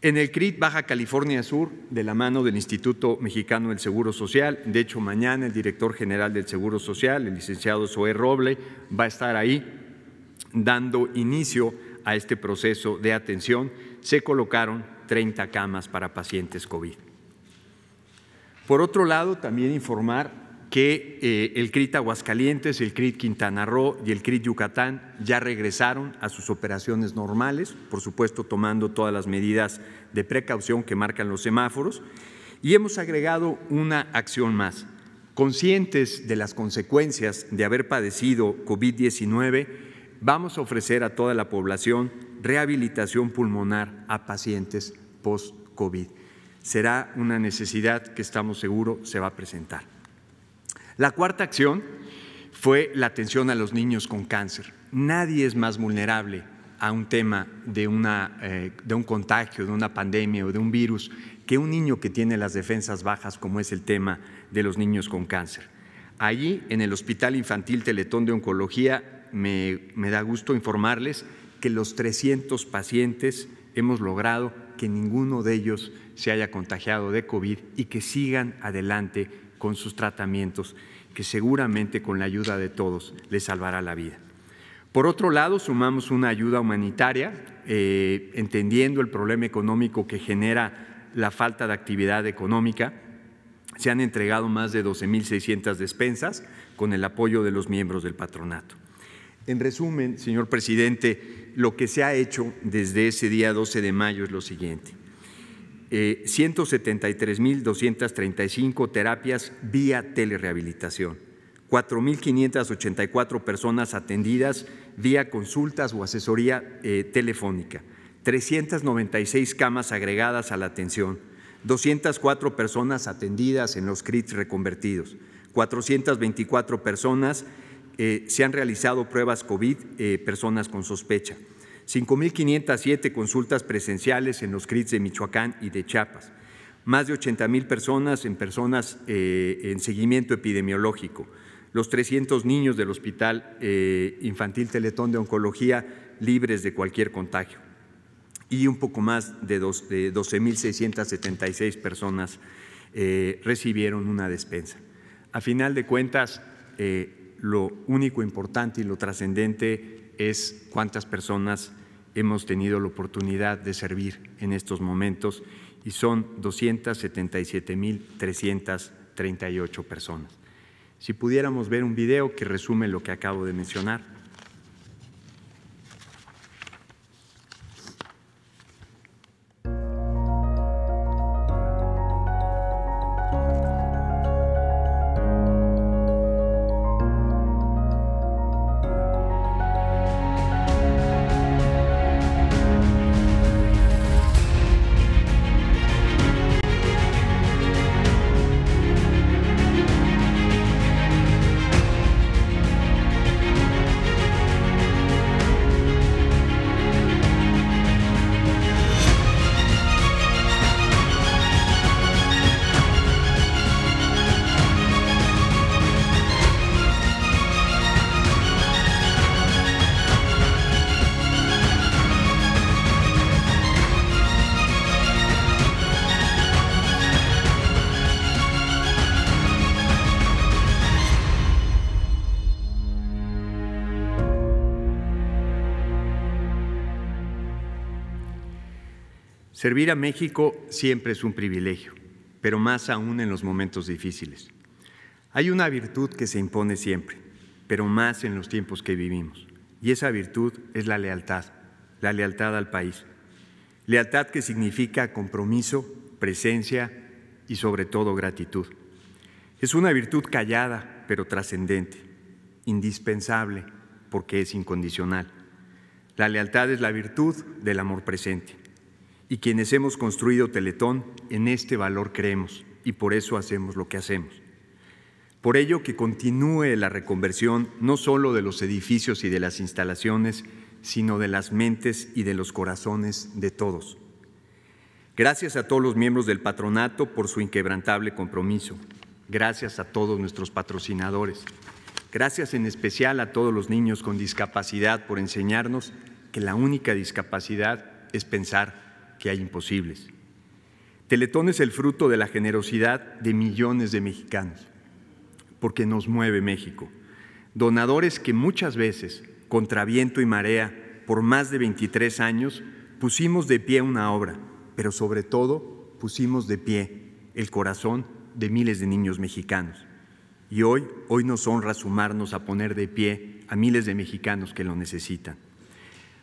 En el CRIT Baja California Sur, de la mano del Instituto Mexicano del Seguro Social, de hecho mañana el director general del Seguro Social, el licenciado Zoé Roble, va a estar ahí dando inicio a este proceso de atención. Se colocaron 30 camas para pacientes COVID. Por otro lado, también informar que eh, el CRIT Aguascalientes, el CRIT Quintana Roo y el CRIT Yucatán ya regresaron a sus operaciones normales, por supuesto tomando todas las medidas de precaución que marcan los semáforos. Y hemos agregado una acción más. Conscientes de las consecuencias de haber padecido COVID-19, vamos a ofrecer a toda la población rehabilitación pulmonar a pacientes post-COVID será una necesidad que estamos seguros se va a presentar. La cuarta acción fue la atención a los niños con cáncer. Nadie es más vulnerable a un tema eh, de, un contagio, de una pandemia o de un virus que un niño que tiene las defensas bajas, como es el tema de los niños con cáncer. Allí, en el Hospital Infantil Teletón de Oncología, me da gusto informarles que los 300 pacientes hemos logrado que ninguno de ellos se haya contagiado de COVID y que sigan adelante con sus tratamientos, que seguramente con la ayuda de todos les salvará la vida. Por otro lado, sumamos una ayuda humanitaria, eh, entendiendo el problema económico que genera la falta de actividad económica. Se han entregado más de 12.600 despensas con el apoyo de los miembros del patronato. En resumen, señor presidente, lo que se ha hecho desde ese día 12 de mayo es lo siguiente. 173.235 eh, terapias vía telerehabilitación, 4.584 personas atendidas vía consultas o asesoría eh, telefónica, 396 camas agregadas a la atención, 204 personas atendidas en los CRITs reconvertidos, 424 personas eh, se han realizado pruebas COVID eh, personas con sospecha, 5.507 consultas presenciales en los CRITs de Michoacán y de Chiapas, más de mil personas en personas eh, en seguimiento epidemiológico, los 300 niños del Hospital Infantil Teletón de Oncología libres de cualquier contagio y un poco más de 12.676 personas recibieron una despensa. A final de cuentas, lo único importante y lo trascendente es cuántas personas hemos tenido la oportunidad de servir en estos momentos y son 277.338 personas. Si pudiéramos ver un video que resume lo que acabo de mencionar. Servir a México siempre es un privilegio, pero más aún en los momentos difíciles. Hay una virtud que se impone siempre, pero más en los tiempos que vivimos, y esa virtud es la lealtad, la lealtad al país. Lealtad que significa compromiso, presencia y sobre todo gratitud. Es una virtud callada, pero trascendente, indispensable porque es incondicional. La lealtad es la virtud del amor presente y quienes hemos construido Teletón, en este valor creemos y por eso hacemos lo que hacemos. Por ello que continúe la reconversión no solo de los edificios y de las instalaciones, sino de las mentes y de los corazones de todos. Gracias a todos los miembros del patronato por su inquebrantable compromiso. Gracias a todos nuestros patrocinadores. Gracias en especial a todos los niños con discapacidad por enseñarnos que la única discapacidad es pensar que hay imposibles. Teletón es el fruto de la generosidad de millones de mexicanos, porque nos mueve México. Donadores que muchas veces, contra viento y marea, por más de 23 años, pusimos de pie una obra, pero sobre todo pusimos de pie el corazón de miles de niños mexicanos. Y hoy, hoy nos honra sumarnos a poner de pie a miles de mexicanos que lo necesitan.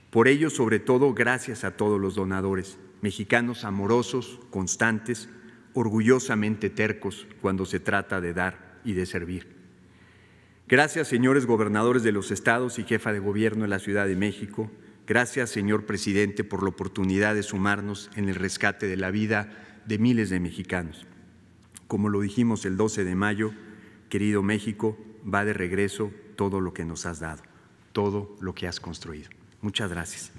Por ello, sobre todo, gracias a todos los donadores, mexicanos amorosos, constantes, orgullosamente tercos cuando se trata de dar y de servir. Gracias, señores gobernadores de los estados y jefa de gobierno de la Ciudad de México. Gracias, señor presidente, por la oportunidad de sumarnos en el rescate de la vida de miles de mexicanos. Como lo dijimos el 12 de mayo, querido México, va de regreso todo lo que nos has dado, todo lo que has construido. Muchas gracias.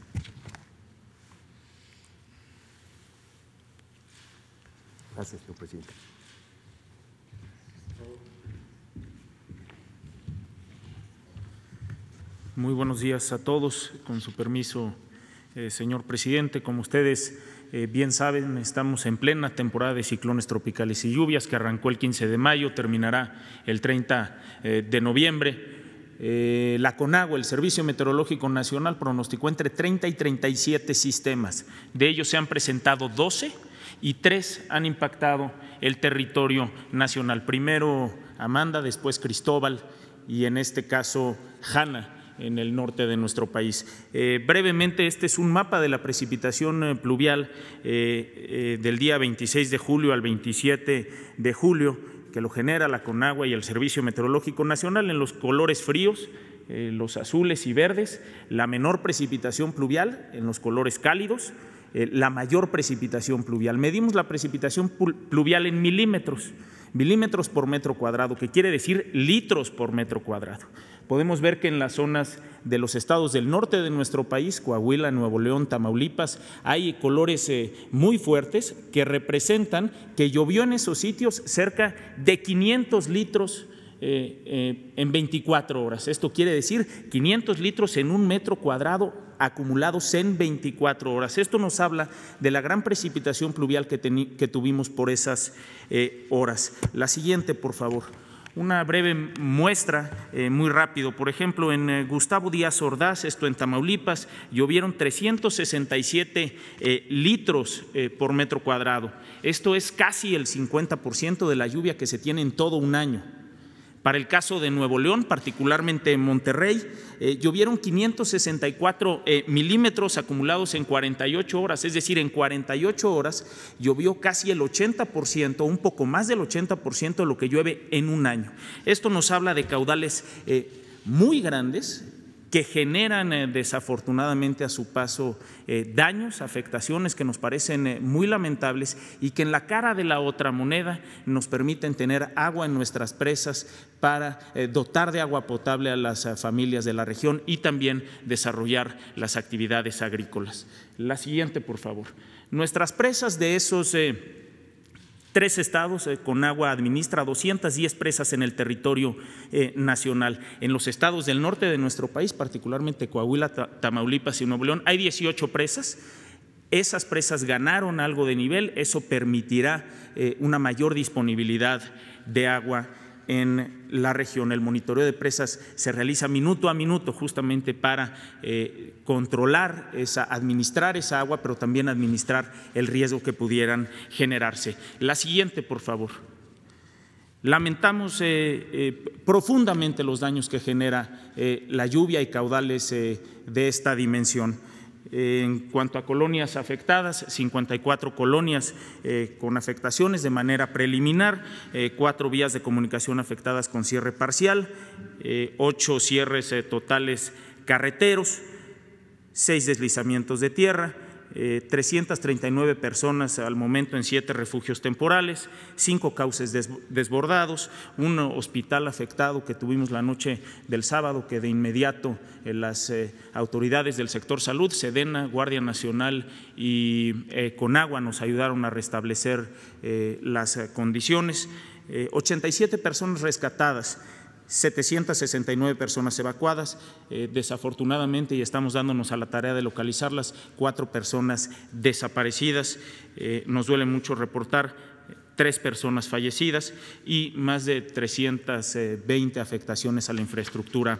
Gracias, señor presidente. Muy buenos días a todos. Con su permiso, eh, señor presidente, como ustedes eh, bien saben, estamos en plena temporada de ciclones tropicales y lluvias que arrancó el 15 de mayo, terminará el 30 eh, de noviembre. la CONAGUA, el Servicio Meteorológico Nacional, pronosticó entre 30 y 37 sistemas. De ellos se han presentado 12 y tres han impactado el territorio nacional. Primero Amanda, después Cristóbal y en este caso Hanna en el norte de nuestro país. Eh, brevemente, este es un mapa de la precipitación eh, pluvial eh, del día 26 de julio al 27 de julio, que lo genera la Conagua y el Servicio Meteorológico Nacional en los colores fríos, los azules y verdes, la menor precipitación pluvial en los colores cálidos, eh, la mayor precipitación pluvial. Medimos la precipitación pluvial en milímetros, milímetros por metro cuadrado, que quiere decir litros por metro cuadrado. Podemos ver que en las zonas de los estados del norte de nuestro país, Coahuila, Nuevo León, Tamaulipas, hay colores eh, muy fuertes que representan que llovió en esos sitios cerca de 500 litros eh, en 24 horas. Esto quiere decir 500 litros en un metro cuadrado acumulados en 24 horas. Esto nos habla de la gran precipitación pluvial que, tuvimos por esas eh, horas. La siguiente, por favor. Una breve muestra, eh, muy rápido. Por ejemplo, en eh, Gustavo Díaz Ordaz, esto en Tamaulipas, llovieron 367 litros por metro cuadrado. Esto es casi el 50% de la lluvia que se tiene en todo un año. Para el caso de Nuevo León, particularmente en Monterrey, eh, llovieron 564 eh, milímetros acumulados en 48 horas, es decir, en 48 horas llovió casi el 80%, un poco más del 80% de lo que llueve en un año. Esto nos habla de caudales eh, muy grandes, que generan eh, desafortunadamente a su paso eh, daños, afectaciones que nos parecen eh, muy lamentables y que en la cara de la otra moneda nos permiten tener agua en nuestras presas para dotar de agua potable a las familias de la región y también desarrollar las actividades agrícolas. La siguiente, por favor. Nuestras presas de esos Tres estados, eh, con agua administra 210 presas en el territorio eh, nacional. En los estados del norte de nuestro país, particularmente Coahuila, Tamaulipas y Nuevo León, hay 18 presas. Esas presas ganaron algo de nivel, eso permitirá eh, una mayor disponibilidad de agua en la región. El monitoreo de presas se realiza minuto a minuto justamente para eh, controlar, esa, administrar esa agua, pero también administrar el riesgo que pudieran generarse. La siguiente, por favor. Lamentamos eh, eh, profundamente los daños que genera la lluvia y caudales de esta dimensión. En cuanto a colonias afectadas, 54 colonias eh, con afectaciones de manera preliminar, eh, cuatro vías de comunicación afectadas con cierre parcial, eh, ocho cierres totales carreteros, seis deslizamientos de tierra, 339 eh, personas al momento en siete refugios temporales, cinco cauces desbordados, un hospital afectado que tuvimos la noche del sábado, que de inmediato eh, las eh, autoridades del sector salud, Sedena, Guardia Nacional y Conagua nos ayudaron a restablecer las condiciones, 87 personas rescatadas. 769 personas evacuadas. Eh, desafortunadamente, y estamos dándonos a la tarea de localizarlas, cuatro personas desaparecidas. Eh, nos duele mucho reportar eh, tres personas fallecidas y más de 320 afectaciones a la infraestructura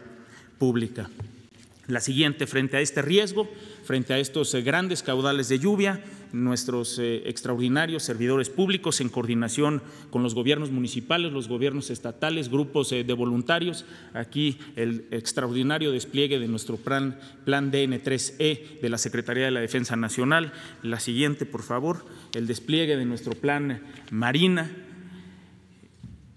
pública. La siguiente, frente a este riesgo, frente a estos grandes caudales de lluvia, nuestros eh, extraordinarios servidores públicos en coordinación con los gobiernos municipales, los gobiernos estatales, grupos eh, de voluntarios. Aquí el extraordinario despliegue de nuestro plan, plan DN3E de la Secretaría de la Defensa Nacional. La siguiente, por favor, el despliegue de nuestro plan Marina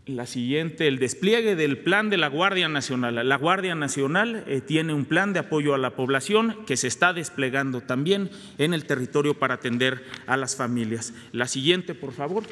la siguiente, el despliegue del plan de la Guardia Nacional. La Guardia Nacional eh, tiene un plan de apoyo a la población que se está desplegando también en el territorio para atender a las familias. La siguiente, por favor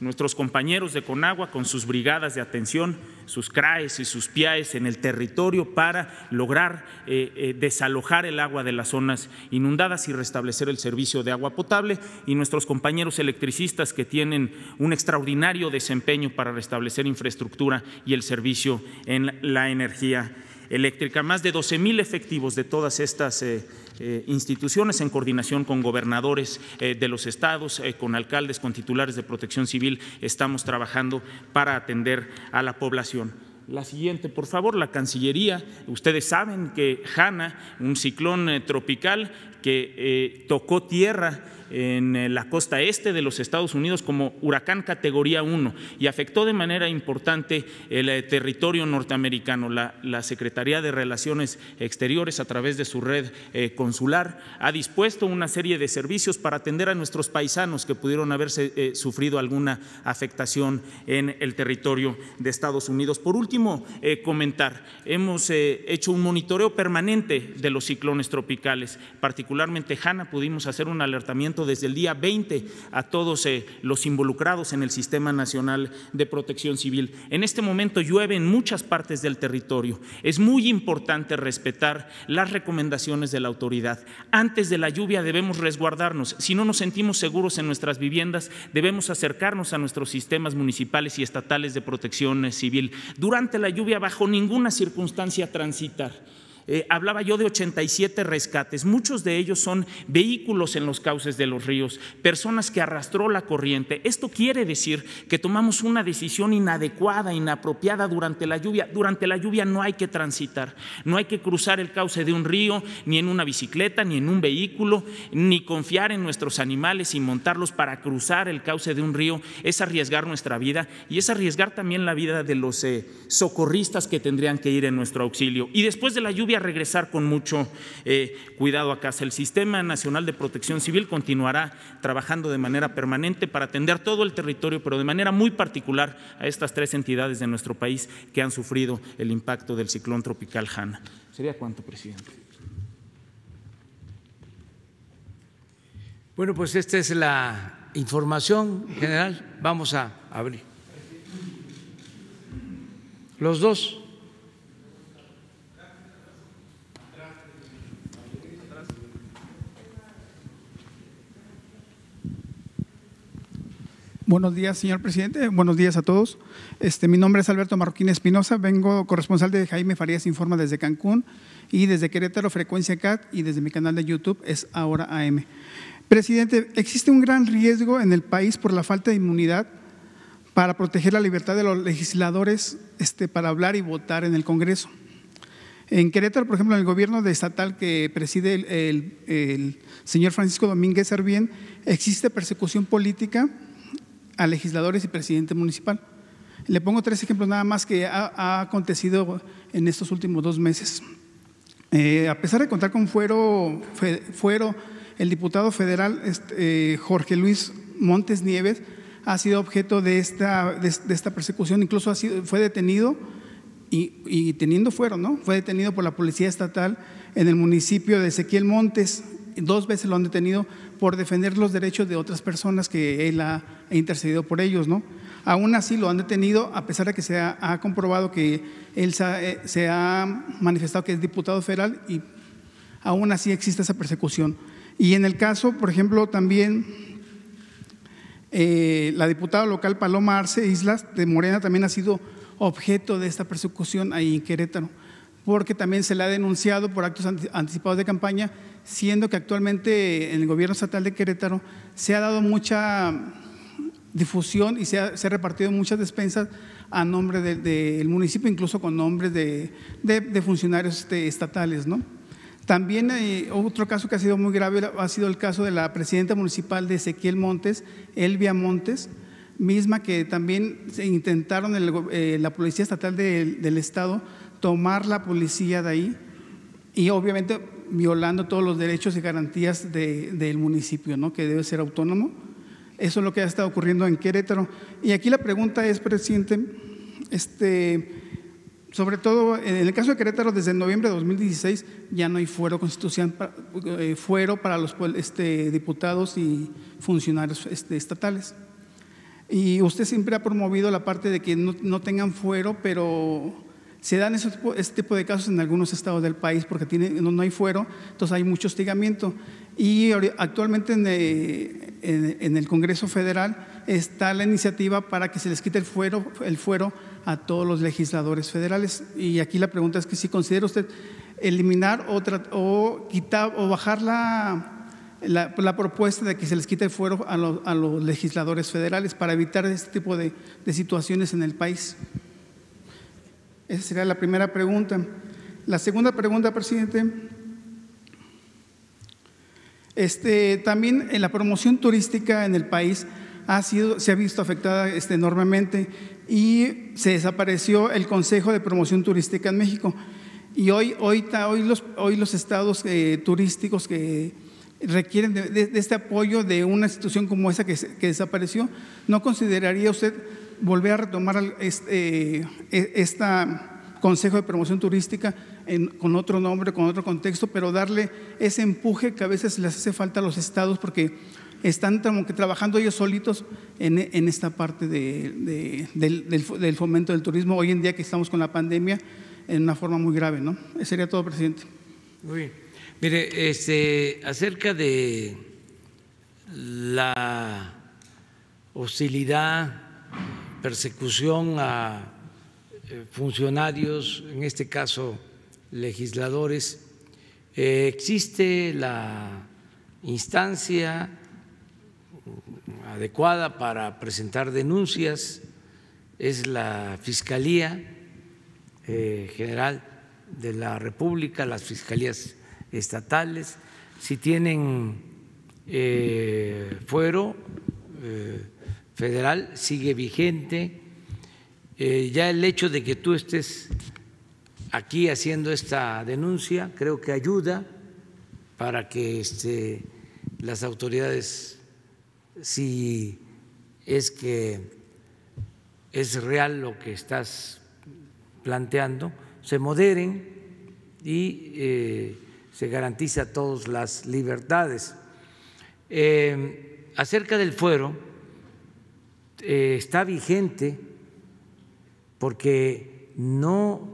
nuestros compañeros de Conagua con sus brigadas de atención, sus CRAES y sus PIAES en el territorio para lograr eh, eh, desalojar el agua de las zonas inundadas y restablecer el servicio de agua potable y nuestros compañeros electricistas que tienen un extraordinario desempeño para restablecer infraestructura y el servicio en la energía eléctrica. Más de 12 mil efectivos de todas estas eh, eh, instituciones en coordinación con gobernadores eh, de los estados, eh, con alcaldes, con titulares de protección civil, estamos trabajando para atender a la población. La siguiente, por favor, la Cancillería. Ustedes saben que Hanna, un ciclón tropical que tocó tierra en eh, la costa este de los Estados Unidos como huracán categoría 1 y afectó de manera importante el eh, territorio norteamericano. La, Secretaría de Relaciones Exteriores, a través de su red eh, consular, ha dispuesto una serie de servicios para atender a nuestros paisanos que pudieron haberse sufrido alguna afectación en el territorio de Estados Unidos. Por último, comentar, hemos hecho un monitoreo permanente de los ciclones tropicales, particularmente Hanna, pudimos hacer un alertamiento desde el día 20 a todos eh, los involucrados en el Sistema Nacional de Protección Civil. En este momento llueve en muchas partes del territorio. Es muy importante respetar las recomendaciones de la autoridad. Antes de la lluvia debemos resguardarnos. Si no nos sentimos seguros en nuestras viviendas, debemos acercarnos a nuestros sistemas municipales y estatales de protección civil. Durante la lluvia, bajo ninguna circunstancia transitar eh, hablaba yo de 87 rescates, muchos de ellos son vehículos en los cauces de los ríos, personas que arrastró la corriente. Esto quiere decir que tomamos una decisión inadecuada, inapropiada durante la lluvia. Durante la lluvia no hay que transitar, no hay que cruzar el cauce de un río, ni en una bicicleta, ni en un vehículo, ni confiar en nuestros animales y montarlos para cruzar el cauce de un río. Es arriesgar nuestra vida y es arriesgar también la vida de los eh, socorristas que tendrían que ir en nuestro auxilio. Y después de la lluvia regresar con mucho eh, cuidado a casa. El Sistema Nacional de Protección Civil continuará trabajando de manera permanente para atender todo el territorio, pero de manera muy particular a estas tres entidades de nuestro país que han sufrido el impacto del ciclón tropical Hanna. ¿Sería cuánto, presidente? Bueno, pues esta es la información general. Vamos a abrir. Los dos. Buenos días, señor presidente. Buenos días a todos. Este, mi nombre es Alberto Marroquín Espinosa. Vengo corresponsal de Jaime Farías Informa desde Cancún y desde Querétaro Frecuencia CAT y desde mi canal de YouTube es Ahora AM. Presidente, existe un gran riesgo en el país por la falta de inmunidad para proteger la libertad de los legisladores este, para hablar y votar en el Congreso. En Querétaro, por ejemplo, en el gobierno estatal que preside el, señor Francisco Domínguez Arbien, existe persecución política a legisladores y presidente municipal. Le pongo tres ejemplos nada más que ha, acontecido en estos últimos dos meses. Eh, a pesar de contar con fuero, el diputado federal este, eh, Jorge Luis Montes Nieves ha sido objeto de esta, de, esta persecución, incluso ha sido, fue detenido y, y, teniendo fuero, ¿no? Fue detenido por la Policía Estatal en el municipio de Ezequiel Montes. Dos veces lo han detenido por defender los derechos de otras personas que él ha e intercedido por ellos, ¿no? Aún así lo han detenido, a pesar de que se ha, comprobado que él eh, se ha, manifestado que es diputado federal y aún así existe esa persecución. Y en el caso, por ejemplo, también eh, la diputada local Paloma Arce Islas de Morena también ha sido objeto de esta persecución ahí en Querétaro, porque también se le ha denunciado por actos anticipados de campaña, siendo que actualmente en el gobierno estatal de Querétaro se ha dado mucha difusión y se ha, repartido en muchas despensas a nombre del municipio, incluso con nombres de, funcionarios este, estatales. ¿no? También eh, otro caso que ha sido muy grave ha sido el caso de la presidenta municipal de Ezequiel Montes, Elvia Montes, misma que también se intentaron eh, la policía estatal del, del Estado tomar la policía de ahí y obviamente violando todos los derechos y garantías del municipio, ¿no? que debe ser autónomo. Eso es lo que ha estado ocurriendo en Querétaro. Y aquí la pregunta es, presidente, este, sobre todo en el caso de Querétaro, desde noviembre de 2016 ya no hay fuero constitucional, para, eh, fuero para los este, diputados y funcionarios este, estatales. Y usted siempre ha promovido la parte de que no, no tengan fuero, pero se dan este tipo de casos en algunos estados del país porque tiene, no, hay fuero, entonces hay mucho hostigamiento. Y actualmente eh, en el, Congreso Federal está la iniciativa para que se les quite el fuero, a todos los legisladores federales. Y aquí la pregunta es que si considera usted eliminar o, o quitar o bajar la, propuesta de que se les quite el fuero a los, legisladores federales para evitar este tipo de situaciones en el país. Esa sería la primera pregunta. La segunda pregunta, presidente. Este, también en la promoción turística en el país ha sido, se ha visto afectada este, enormemente y se desapareció el Consejo de Promoción Turística en México. Y hoy, hoy, hoy, los, hoy los estados eh, turísticos que requieren de, este apoyo de una institución como esa que desapareció, ¿no consideraría usted volver a retomar este, este Consejo de Promoción Turística con otro nombre, con otro contexto, pero darle ese empuje que a veces les hace falta a los estados porque están como que trabajando ellos solitos en, esta parte del, fomento del turismo hoy en día que estamos con la pandemia en una forma muy grave. ¿no? Sería todo, presidente. Muy bien. Mire, este, acerca de la hostilidad persecución a eh, funcionarios, en este caso legisladores, eh, existe la instancia adecuada para presentar denuncias, es la Fiscalía eh, General de la República, las fiscalías estatales, si tienen fuero federal sigue vigente. Eh, ya el hecho de que tú estés aquí haciendo esta denuncia creo que ayuda para que este, las autoridades, si es que es real lo que estás planteando, se moderen y eh, se garantiza todas las libertades. Eh, acerca del fuero, eh, está vigente porque no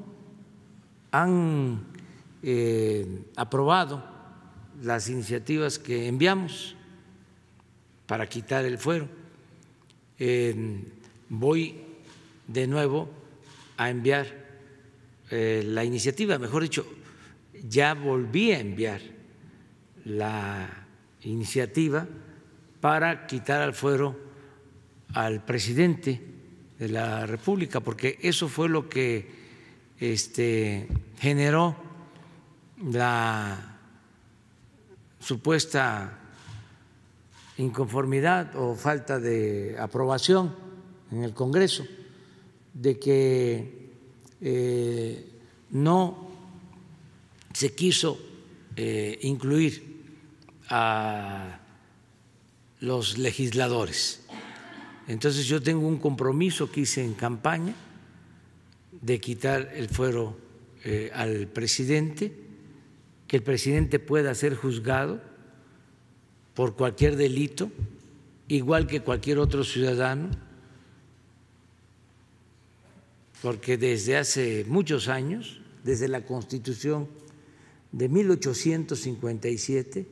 han eh, aprobado las iniciativas que enviamos para quitar el fuero. Eh, voy de nuevo a enviar la iniciativa, mejor dicho, ya volví a enviar la iniciativa para quitar al fuero al presidente de la República, porque eso fue lo que este, generó la supuesta inconformidad o falta de aprobación en el Congreso, de que eh, no se quiso eh, incluir a los legisladores entonces yo tengo un compromiso que hice en campaña de quitar el fuero eh, al presidente, que el presidente pueda ser juzgado por cualquier delito, igual que cualquier otro ciudadano, porque desde hace muchos años, desde la Constitución de 1857,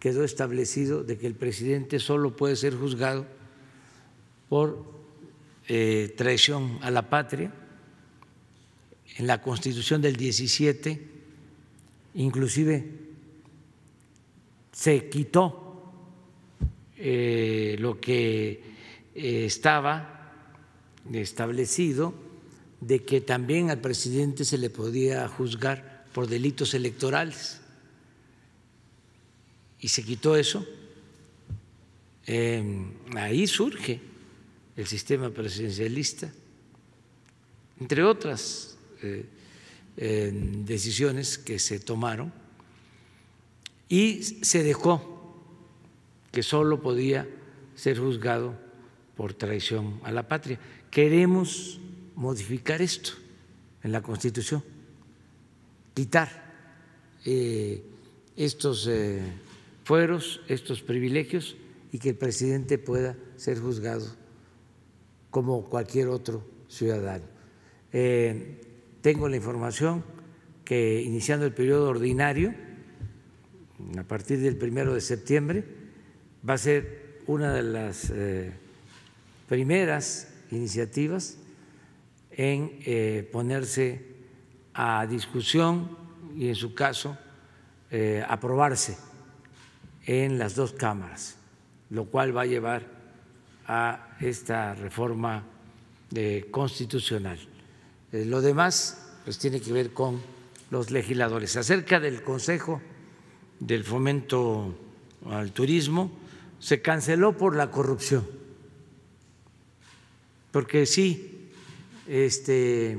quedó establecido de que el presidente solo puede ser juzgado por eh, traición a la patria. En la Constitución del 17, inclusive, se quitó eh, lo que eh, estaba establecido de que también al presidente se le podía juzgar por delitos electorales. Y se quitó eso. ahí surge el sistema presidencialista, entre otras eh, decisiones que se tomaron, y se dejó que solo podía ser juzgado por traición a la patria. Queremos modificar esto en la Constitución, quitar eh, estos eh, fueros, estos privilegios y que el presidente pueda ser juzgado como cualquier otro ciudadano. Eh, tengo la información que iniciando el periodo ordinario, a partir del primero de septiembre, va a ser una de las eh, primeras iniciativas en eh, ponerse a discusión y en su caso aprobarse en las dos cámaras, lo cual va a llevar a esta reforma eh, constitucional. Eh, lo demás pues tiene que ver con los legisladores. Acerca del Consejo del Fomento al Turismo, se canceló por la corrupción, porque sí, este,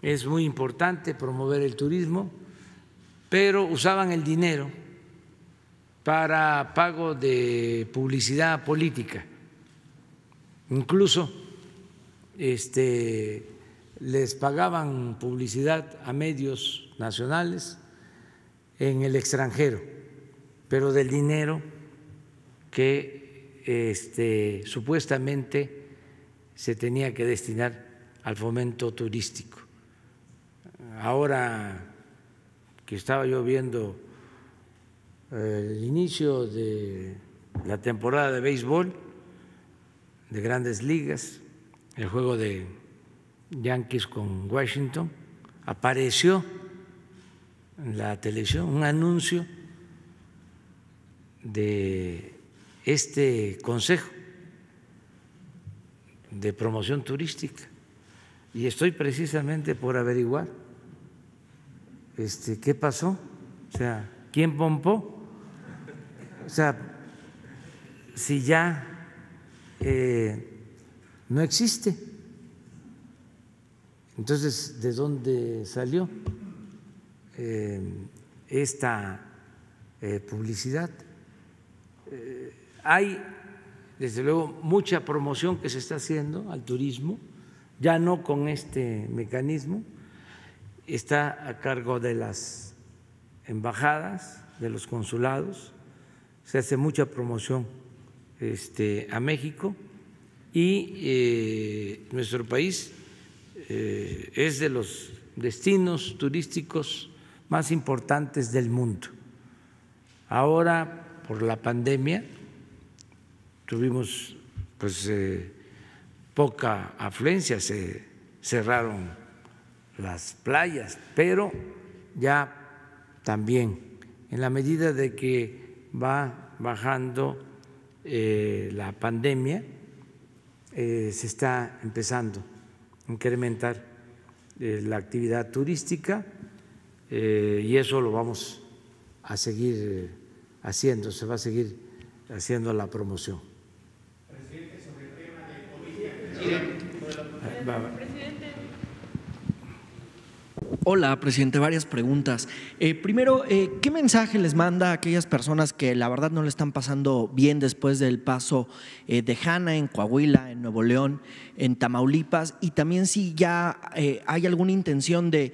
es muy importante promover el turismo, pero usaban el dinero para pago de publicidad política Incluso este, les pagaban publicidad a medios nacionales en el extranjero, pero del dinero que este, supuestamente se tenía que destinar al fomento turístico. Ahora que estaba yo viendo eh, el inicio de la temporada de béisbol, de grandes ligas, el juego de Yankees con Washington, apareció en la televisión un anuncio de este Consejo de Promoción Turística y estoy precisamente por averiguar este, qué pasó, o sea, quién pompó, o sea, si ya eh, no existe. Entonces, ¿de dónde salió eh, esta eh, publicidad? hay, desde luego, mucha promoción que se está haciendo al turismo, ya no con este mecanismo, está a cargo de las embajadas, de los consulados, se hace mucha promoción este, a México y eh, nuestro país eh, es de los destinos turísticos más importantes del mundo. Ahora, por la pandemia, tuvimos pues eh, poca afluencia, se cerraron las playas, pero ya también, en la medida de que va bajando eh, la pandemia, eh, se está empezando a incrementar eh, la actividad turística y eso lo vamos a seguir haciendo, se va a seguir haciendo la promoción. Hola, presidente, varias preguntas. Eh, primero, eh, ¿qué mensaje les manda a aquellas personas que la verdad no le están pasando bien después del paso eh, de Hanna en Coahuila, en Nuevo León, en Tamaulipas? Y también si ya hay alguna intención de,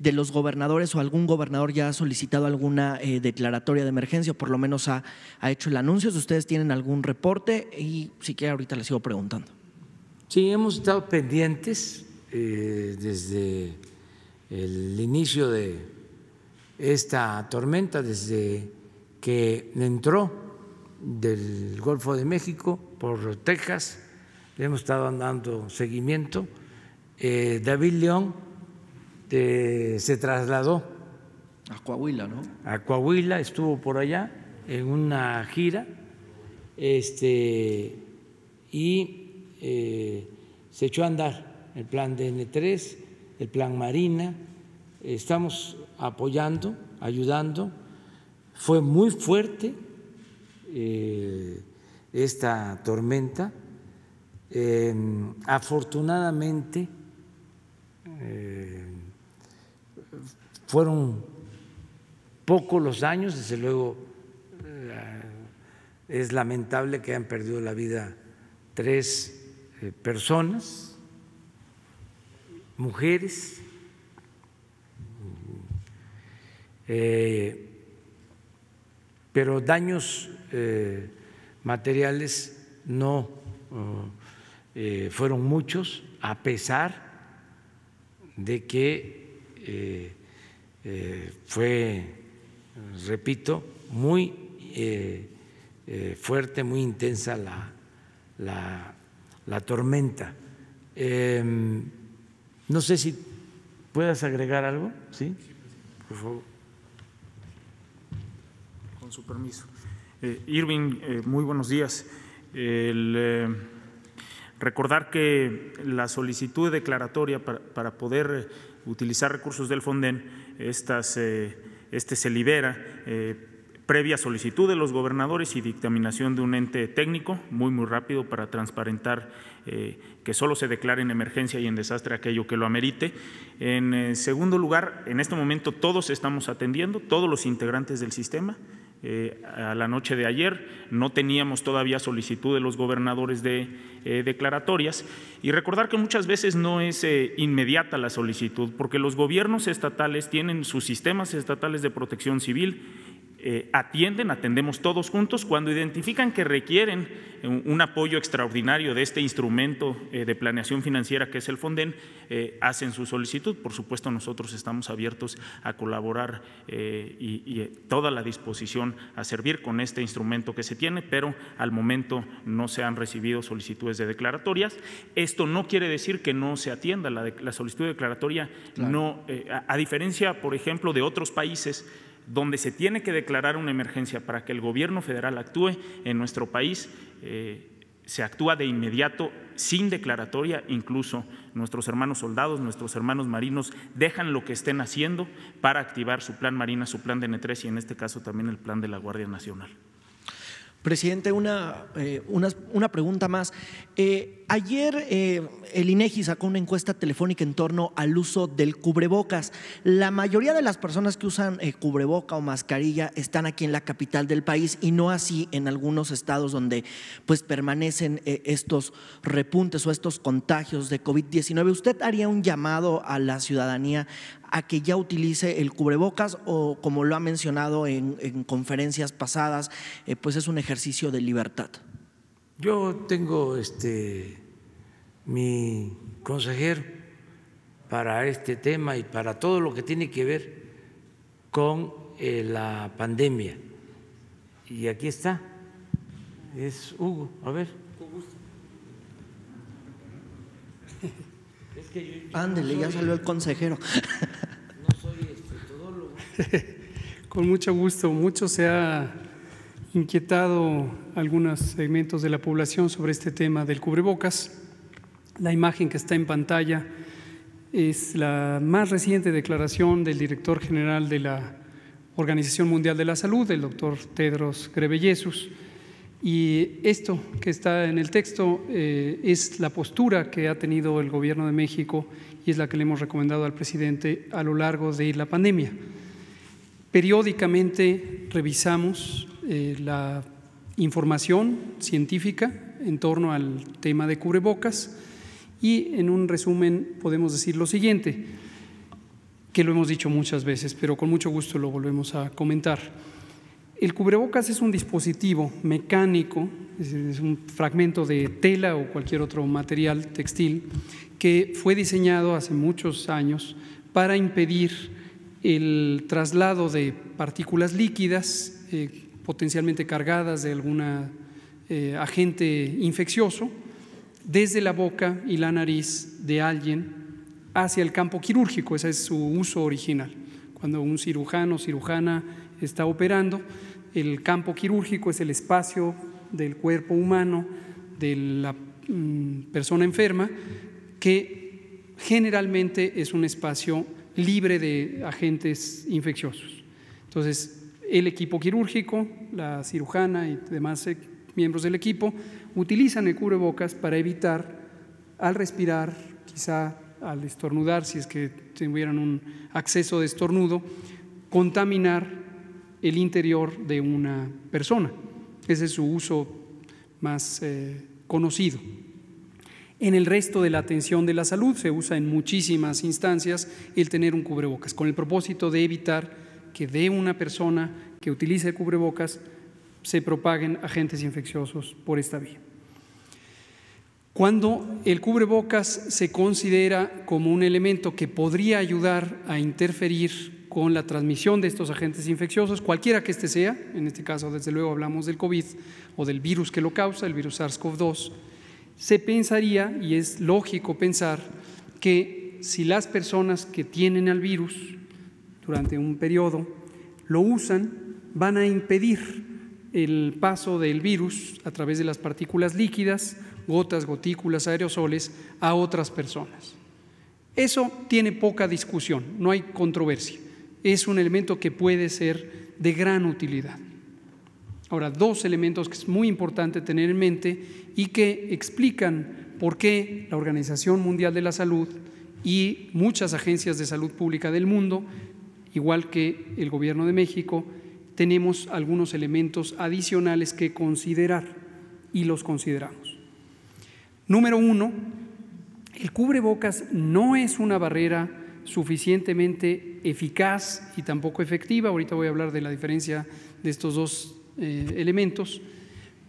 los gobernadores o algún gobernador ya ha solicitado alguna declaratoria de emergencia o por lo menos ha, hecho el anuncio, si ustedes tienen algún reporte y si quiere ahorita les sigo preguntando. Sí, hemos estado pendientes desde el inicio de esta tormenta, desde que entró del Golfo de México por Texas, le hemos estado dando seguimiento. Eh, David León eh, se trasladó a Coahuila, ¿no? A Coahuila, estuvo por allá en una gira, este, y eh, se echó a andar el plan de N3 el Plan Marina, estamos apoyando, ayudando. Fue muy fuerte eh, esta tormenta. Em, afortunadamente eh, fueron pocos los daños, desde luego eh, es lamentable que hayan perdido la vida tres personas mujeres, eh, pero daños eh, materiales no eh, fueron muchos, a pesar de que fue, repito, muy fuerte, muy intensa la, la, tormenta. Em, no sé si puedas agregar algo, ¿sí? Por favor. Con su permiso. Eh, Irving, eh, muy buenos días. Eh, recordar que la solicitud declaratoria para, poder utilizar recursos del Fonden, este se libera previa solicitud de los gobernadores y dictaminación de un ente técnico, muy, muy rápido para transparentar eh, que solo se declare en emergencia y en desastre aquello que lo amerite. En eh, segundo lugar, en este momento todos estamos atendiendo, todos los integrantes del sistema. Eh, a la noche de ayer no teníamos todavía solicitud de los gobernadores de eh, declaratorias y recordar que muchas veces no es inmediata la solicitud porque los gobiernos estatales tienen sus sistemas estatales de protección civil eh, atienden, atendemos todos juntos, cuando identifican que requieren un, apoyo extraordinario de este instrumento eh, de planeación financiera que es el Fonden, eh, hacen su solicitud. Por supuesto, nosotros estamos abiertos a colaborar y, toda la disposición a servir con este instrumento que se tiene, pero al momento no se han recibido solicitudes de declaratorias. Esto no quiere decir que no se atienda la, de, solicitud declaratoria, no, a diferencia, por ejemplo, de otros países donde se tiene que declarar una emergencia para que el gobierno federal actúe en nuestro país, eh, se actúa de inmediato, sin declaratoria, incluso nuestros hermanos soldados, nuestros hermanos marinos dejan lo que estén haciendo para activar su plan Marina, su plan de N3 y en este caso también el plan de la Guardia Nacional. Presidente, eh, una, pregunta más. Eh, ayer eh, el INEGI sacó una encuesta telefónica en torno al uso del cubrebocas. La mayoría de las personas que usan cubreboca o mascarilla están aquí en la capital del país y no así en algunos estados donde pues permanecen estos repuntes o estos contagios de COVID-19. ¿Usted haría un llamado a la ciudadanía a que ya utilice el cubrebocas o como lo ha mencionado en, conferencias pasadas, eh, pues es un ejercicio de libertad. Yo tengo este mi consejero para este tema y para todo lo que tiene que ver con eh, la pandemia. Y aquí está, es Hugo, a ver. Ándele, ya salió el consejero. [LAUGHS] No soy [LAUGHS] Con mucho gusto, mucho se ha inquietado algunos segmentos de la población sobre este tema del cubrebocas. La imagen que está en pantalla es la más reciente declaración del director general de la Organización Mundial de la Salud, el doctor Tedros Grebellesus y esto que está en el texto eh, es la postura que ha tenido el gobierno de México y es la que le hemos recomendado al presidente a lo largo de la pandemia. Periódicamente revisamos eh, la información científica en torno al tema de cubrebocas y en un resumen podemos decir lo siguiente, que lo hemos dicho muchas veces, pero con mucho gusto lo volvemos a comentar. El cubrebocas es un dispositivo mecánico, es un fragmento de tela o cualquier otro material textil que fue diseñado hace muchos años para impedir el traslado de partículas líquidas eh, potencialmente cargadas de algún eh, agente infeccioso desde la boca y la nariz de alguien hacia el campo quirúrgico, ese es su uso original. Cuando un cirujano o cirujana está operando, el campo quirúrgico es el espacio del cuerpo humano, de la mm, persona enferma, que generalmente es un espacio libre de agentes infecciosos. Entonces, el equipo quirúrgico, la cirujana y demás eh, miembros del equipo utilizan el cubrebocas para evitar al respirar, quizá al estornudar, si es que tuvieran un acceso de estornudo, contaminar el interior de una persona. Ese es su uso más eh, conocido. En el resto de la atención de la salud se usa en muchísimas instancias el tener un cubrebocas, con el propósito de evitar que de una persona que utilice cubrebocas se propaguen agentes infecciosos por esta vía. Cuando el cubrebocas se considera como un elemento que podría ayudar a interferir con la transmisión de estos agentes infecciosos, cualquiera que este sea, en este caso desde luego hablamos del COVID o del virus que lo causa, el virus SARS-CoV-2, se pensaría, y es lógico pensar, que si las personas que tienen al virus durante un periodo lo usan, van a impedir el paso del virus a través de las partículas líquidas, gotas, gotículas, aerosoles, a otras personas. Eso tiene poca discusión, no hay controversia es un elemento que puede ser de gran utilidad. Ahora, dos elementos que es muy importante tener en mente y que explican por qué la Organización Mundial de la Salud y muchas agencias de salud pública del mundo, igual que el Gobierno de México, tenemos algunos elementos adicionales que considerar y los consideramos. Número uno, el cubrebocas no es una barrera suficientemente eficaz y tampoco efectiva, ahorita voy a hablar de la diferencia de estos dos eh, elementos,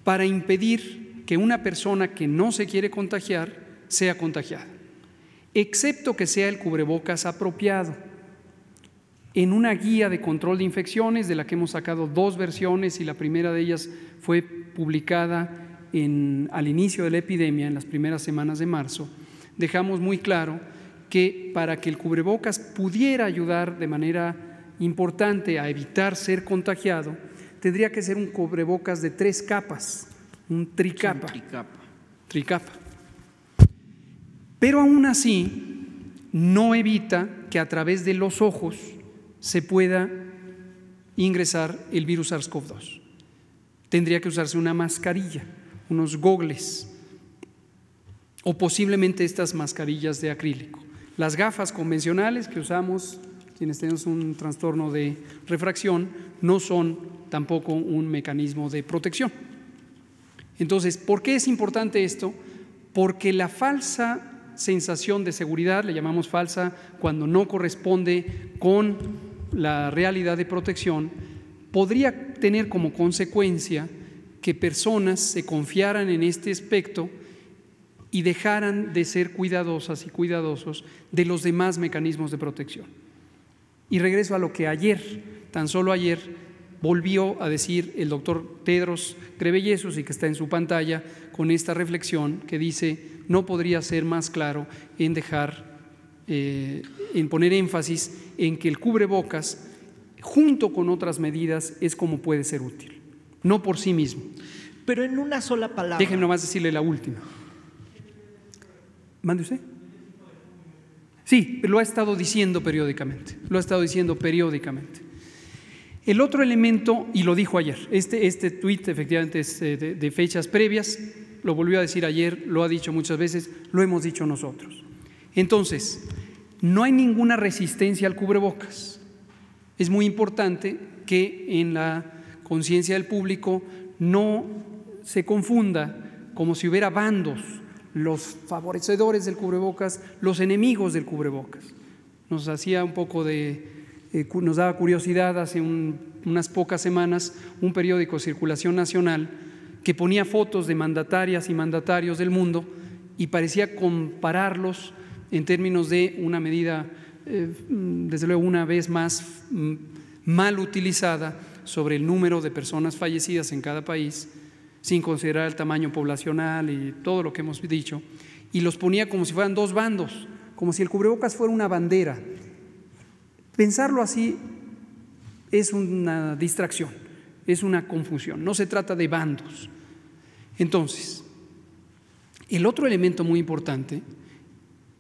para impedir que una persona que no se quiere contagiar sea contagiada, excepto que sea el cubrebocas apropiado. En una guía de control de infecciones, de la que hemos sacado dos versiones y la primera de ellas fue publicada en, al inicio de la epidemia, en las primeras semanas de marzo, dejamos muy claro que para que el cubrebocas pudiera ayudar de manera importante a evitar ser contagiado, tendría que ser un cubrebocas de tres capas, un tricapa. tricapa. Tricapa. Pero aún así, no evita que a través de los ojos se pueda ingresar el virus SARS-CoV-2. Tendría que usarse una mascarilla, unos gogles o posiblemente estas mascarillas de acrílico. Las gafas convencionales que usamos quienes tenemos un trastorno de refracción no son tampoco un mecanismo de protección. Entonces, ¿por qué es importante esto? Porque la falsa sensación de seguridad, le llamamos falsa cuando no corresponde con la realidad de protección, podría tener como consecuencia que personas se confiaran en este aspecto y dejaran de ser cuidadosas y cuidadosos de los demás mecanismos de protección. Y regreso a lo que ayer, tan solo ayer, volvió a decir el doctor Tedros Crevellesus y que está en su pantalla con esta reflexión que dice, no podría ser más claro en dejar, eh, en poner énfasis en que el cubrebocas, junto con otras medidas, es como puede ser útil, no por sí mismo. Pero en una sola palabra. Déjenme nomás decirle la última ¿Mande usted? Sí, lo ha estado diciendo periódicamente, lo ha estado diciendo periódicamente. El otro elemento, y lo dijo ayer, este, este tuit efectivamente es eh, de, de fechas previas, lo volvió a decir ayer, lo ha dicho muchas veces, lo hemos dicho nosotros. Entonces, no hay ninguna resistencia al cubrebocas. Es muy importante que en la conciencia del público no se confunda como si hubiera bandos los favorecedores del cubrebocas, los enemigos del cubrebocas. Nos hacía un poco de, eh, nos daba curiosidad hace unas pocas semanas un periódico Circulación Nacional que ponía fotos de mandatarias y mandatarios del mundo y parecía compararlos en términos de una medida, eh, mm, desde luego una vez más mm, mal utilizada sobre el número de personas fallecidas en cada país sin considerar el tamaño poblacional y todo lo que hemos dicho, y los ponía como si fueran dos bandos, como si el cubrebocas fuera una bandera. Pensarlo así es una distracción, es una confusión, no se trata de bandos. Entonces, el otro elemento muy importante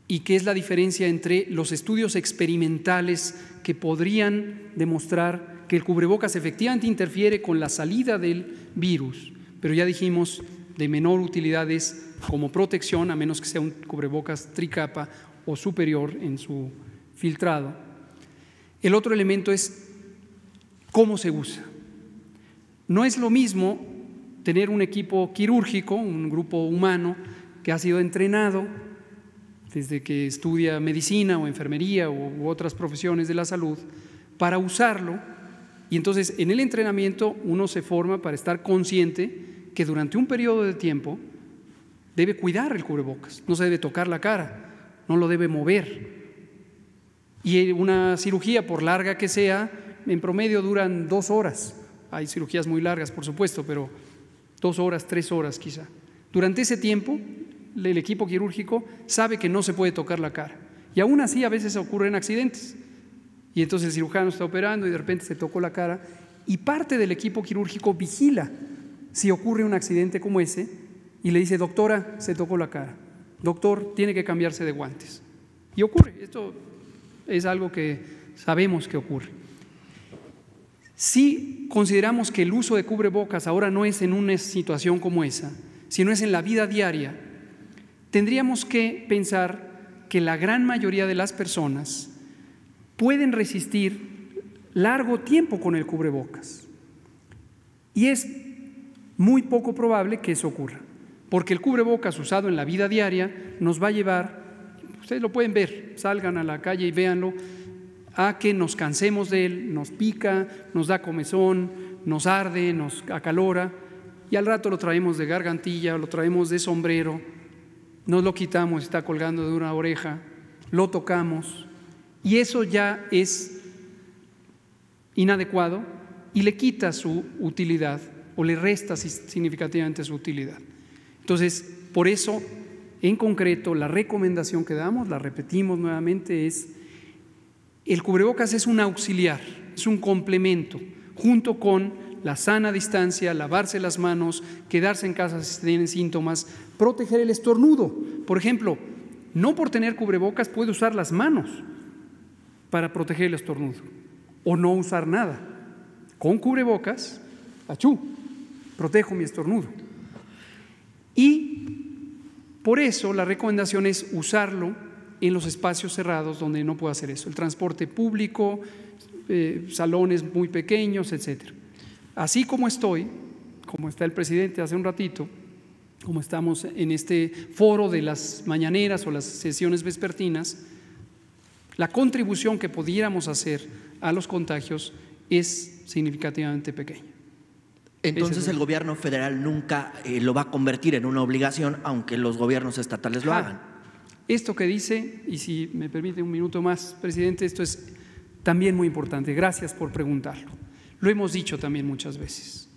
y que es la diferencia entre los estudios experimentales que podrían demostrar que el cubrebocas efectivamente interfiere con la salida del virus pero ya dijimos, de menor utilidad es como protección, a menos que sea un cubrebocas tricapa o superior en su filtrado. El otro elemento es cómo se usa. No es lo mismo tener un equipo quirúrgico, un grupo humano que ha sido entrenado desde que estudia medicina o enfermería u otras profesiones de la salud, para usarlo. Y entonces en el entrenamiento uno se forma para estar consciente que durante un periodo de tiempo debe cuidar el cubrebocas, no se debe tocar la cara, no lo debe mover. Y una cirugía, por larga que sea, en promedio duran dos horas. Hay cirugías muy largas, por supuesto, pero dos horas, tres horas quizá. Durante ese tiempo, el equipo quirúrgico sabe que no se puede tocar la cara. Y aún así a veces ocurren accidentes. Y entonces el cirujano está operando y de repente se tocó la cara y parte del equipo quirúrgico vigila si ocurre un accidente como ese y le dice, doctora, se tocó la cara, doctor, tiene que cambiarse de guantes. Y ocurre, esto es algo que sabemos que ocurre. Si consideramos que el uso de cubrebocas ahora no es en una situación como esa, sino es en la vida diaria, tendríamos que pensar que la gran mayoría de las personas pueden resistir largo tiempo con el cubrebocas. Y es muy poco probable que eso ocurra, porque el cubrebocas usado en la vida diaria nos va a llevar, ustedes lo pueden ver, salgan a la calle y véanlo, a que nos cansemos de él, nos pica, nos da comezón, nos arde, nos acalora, y al rato lo traemos de gargantilla, lo traemos de sombrero, nos lo quitamos, está colgando de una oreja, lo tocamos, y eso ya es inadecuado y le quita su utilidad o le resta significativamente su utilidad. Entonces, por eso, en concreto, la recomendación que damos, la repetimos nuevamente, es el cubrebocas es un auxiliar, es un complemento, junto con la sana distancia, lavarse las manos, quedarse en casa si tienen síntomas, proteger el estornudo. Por ejemplo, no por tener cubrebocas puede usar las manos para proteger el estornudo o no usar nada. Con cubrebocas, achú, protejo mi estornudo. Y por eso la recomendación es usarlo en los espacios cerrados donde no puedo hacer eso, el transporte público, eh, salones muy pequeños, etcétera. Así como estoy, como está el presidente hace un ratito, como estamos en este foro de las mañaneras o las sesiones vespertinas, la contribución que pudiéramos hacer a los contagios es significativamente pequeña. Entonces el gobierno federal nunca eh, lo va a convertir en una obligación, aunque los gobiernos estatales lo hagan. Esto que dice, y si me permite un minuto más, presidente, esto es también muy importante. Gracias por preguntarlo. Lo hemos dicho también muchas veces.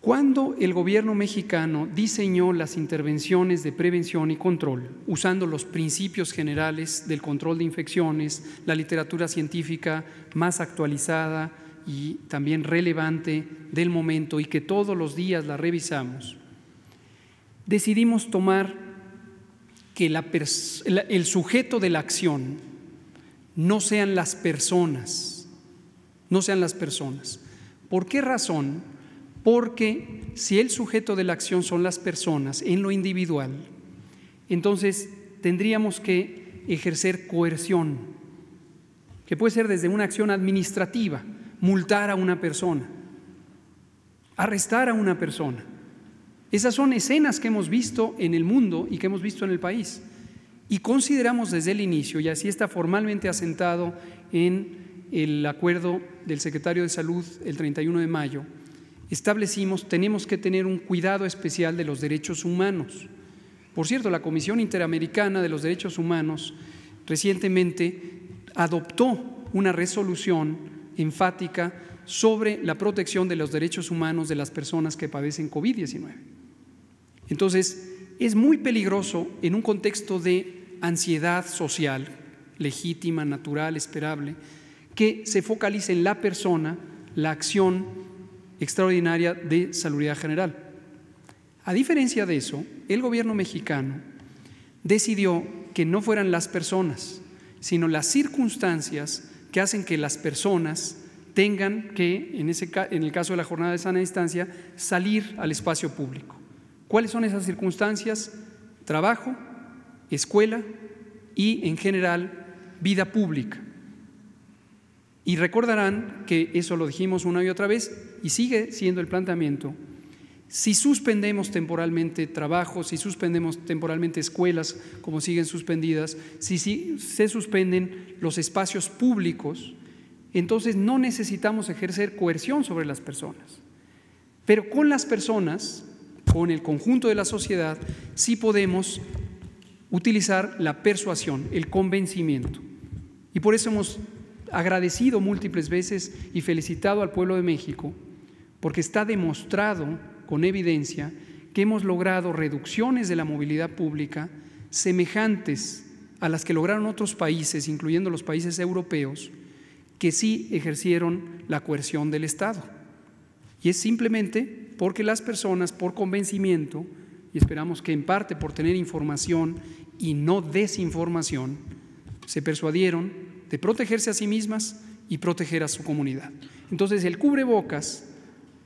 Cuando el gobierno mexicano diseñó las intervenciones de prevención y control, usando los principios generales del control de infecciones, la literatura científica más actualizada, y también relevante del momento y que todos los días la revisamos, decidimos tomar que el sujeto de la acción no sean las personas, no sean las personas. ¿Por qué razón? Porque si el sujeto de la acción son las personas en lo individual, entonces tendríamos que ejercer coerción, que puede ser desde una acción administrativa, multar a una persona, arrestar a una persona. Esas son escenas que hemos visto en el mundo y que hemos visto en el país. Y consideramos desde el inicio, y así está formalmente asentado en el acuerdo del secretario de Salud el 31 de mayo, establecimos, tenemos que tener un cuidado especial de los derechos humanos. Por cierto, la Comisión Interamericana de los Derechos Humanos recientemente adoptó una resolución enfática sobre la protección de los derechos humanos de las personas que padecen COVID-19. Entonces, es muy peligroso en un contexto de ansiedad social, legítima, natural, esperable, que se focalice en la persona la acción extraordinaria de Salud general. A diferencia de eso, el gobierno mexicano decidió que no fueran las personas, sino las circunstancias que hacen que las personas tengan que, en, ese, en el caso de la jornada de sana distancia, salir al espacio público. ¿Cuáles son esas circunstancias? Trabajo, escuela y, en general, vida pública. Y recordarán que eso lo dijimos una y otra vez y sigue siendo el planteamiento si suspendemos temporalmente trabajos, si suspendemos temporalmente escuelas, como siguen suspendidas, si, si se suspenden los espacios públicos, entonces no necesitamos ejercer coerción sobre las personas. Pero con las personas, con el conjunto de la sociedad, sí podemos utilizar la persuasión, el convencimiento. Y por eso hemos agradecido múltiples veces y felicitado al pueblo de México, porque está demostrado con evidencia que hemos logrado reducciones de la movilidad pública semejantes a las que lograron otros países, incluyendo los países europeos, que sí ejercieron la coerción del Estado. Y es simplemente porque las personas, por convencimiento, y esperamos que en parte por tener información y no desinformación, se persuadieron de protegerse a sí mismas y proteger a su comunidad. Entonces el cubrebocas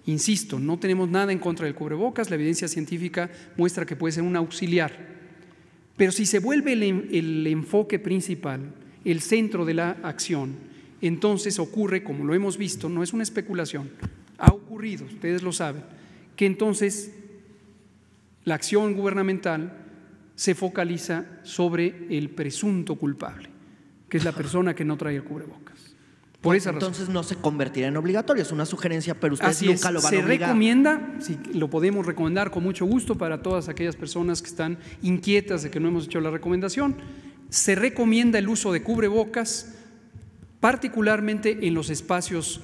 Insisto, no tenemos nada en contra del cubrebocas, la evidencia científica muestra que puede ser un auxiliar. Pero si se vuelve el, enfoque principal, el centro de la acción, entonces ocurre, como lo hemos visto, no es una especulación, ha ocurrido, ustedes lo saben, que entonces la acción gubernamental se focaliza sobre el presunto culpable, que es la [LAUGHS] persona que no trae el cubrebocas. Entonces no se convertirá en obligatorio, es una sugerencia, pero ustedes nunca lo van a obligar. Se recomienda, si lo podemos recomendar con mucho gusto para todas aquellas personas que están inquietas de que no hemos hecho la recomendación, se recomienda el uso de cubrebocas, particularmente en los espacios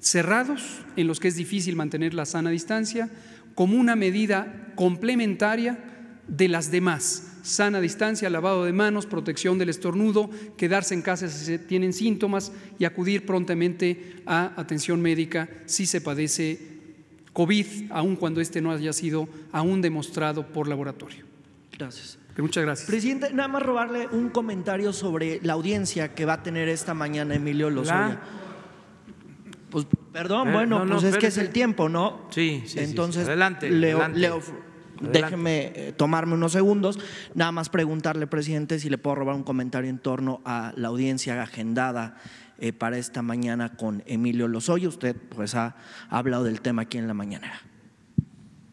cerrados, en los que es difícil mantener la sana distancia, como una medida complementaria de las demás sana distancia, lavado de manos, protección del estornudo, quedarse en casa si se tienen síntomas y acudir prontamente a atención médica si se padece COVID, aun cuando este no haya sido aún demostrado por laboratorio. Gracias. Muchas gracias. Presidente, nada más robarle un comentario sobre la audiencia que va a tener esta mañana Emilio Lozoya. Pues perdón, eh, bueno, no, pues es que es el tiempo, ¿no? Sí, sí. Entonces, sí, Adelante, Déjeme eh, tomarme unos segundos, nada más preguntarle, presidente, si le puedo robar un comentario en torno a la audiencia agendada eh, para esta mañana con Emilio Lozoya. Usted pues ha hablado del tema aquí en la mañana.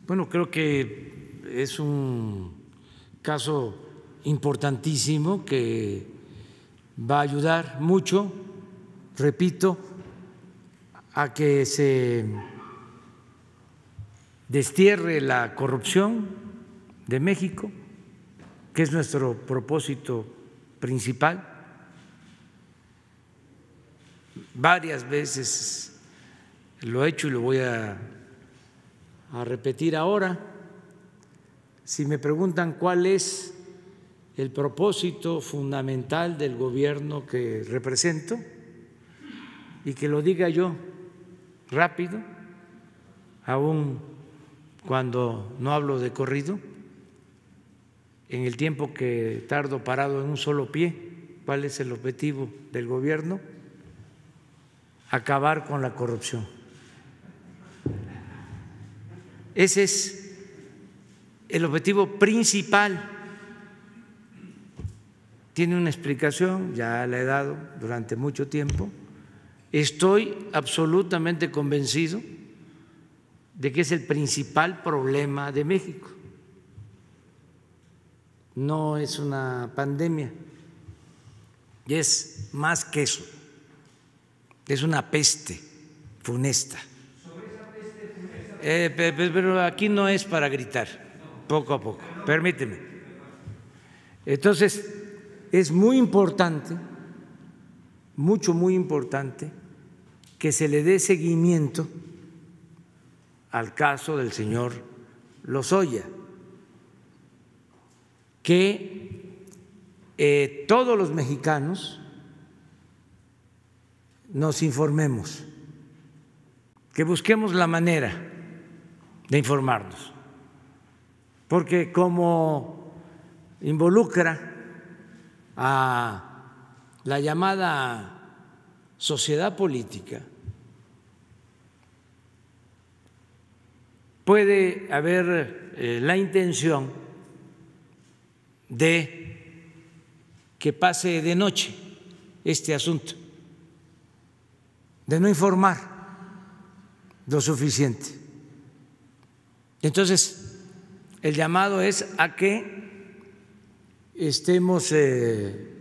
Bueno, creo que es un caso importantísimo que va a ayudar mucho, repito, a que se destierre la corrupción de México, que es nuestro propósito principal. Varias veces lo he hecho y lo voy a, repetir ahora. Si me preguntan cuál es el propósito fundamental del gobierno que represento, y que lo diga yo rápido, un cuando no hablo de corrido, en el tiempo que tardo parado en un solo pie, cuál es el objetivo del gobierno, acabar con la corrupción. Ese es el objetivo principal. Tiene una explicación, ya la he dado durante mucho tiempo. Estoy absolutamente convencido de que es el principal problema de México. No es una pandemia, y es más que eso, es una peste funesta. Eh, pero aquí no es para gritar, poco a poco, permíteme. Entonces, es muy importante, mucho, muy importante, que se le dé seguimiento al caso del señor Lozoya, que eh, todos los mexicanos nos informemos, que busquemos la manera de informarnos, porque como involucra a la llamada sociedad política, puede haber eh, la intención de que pase de noche este asunto, de no informar lo suficiente. Entonces, el llamado es a que estemos eh,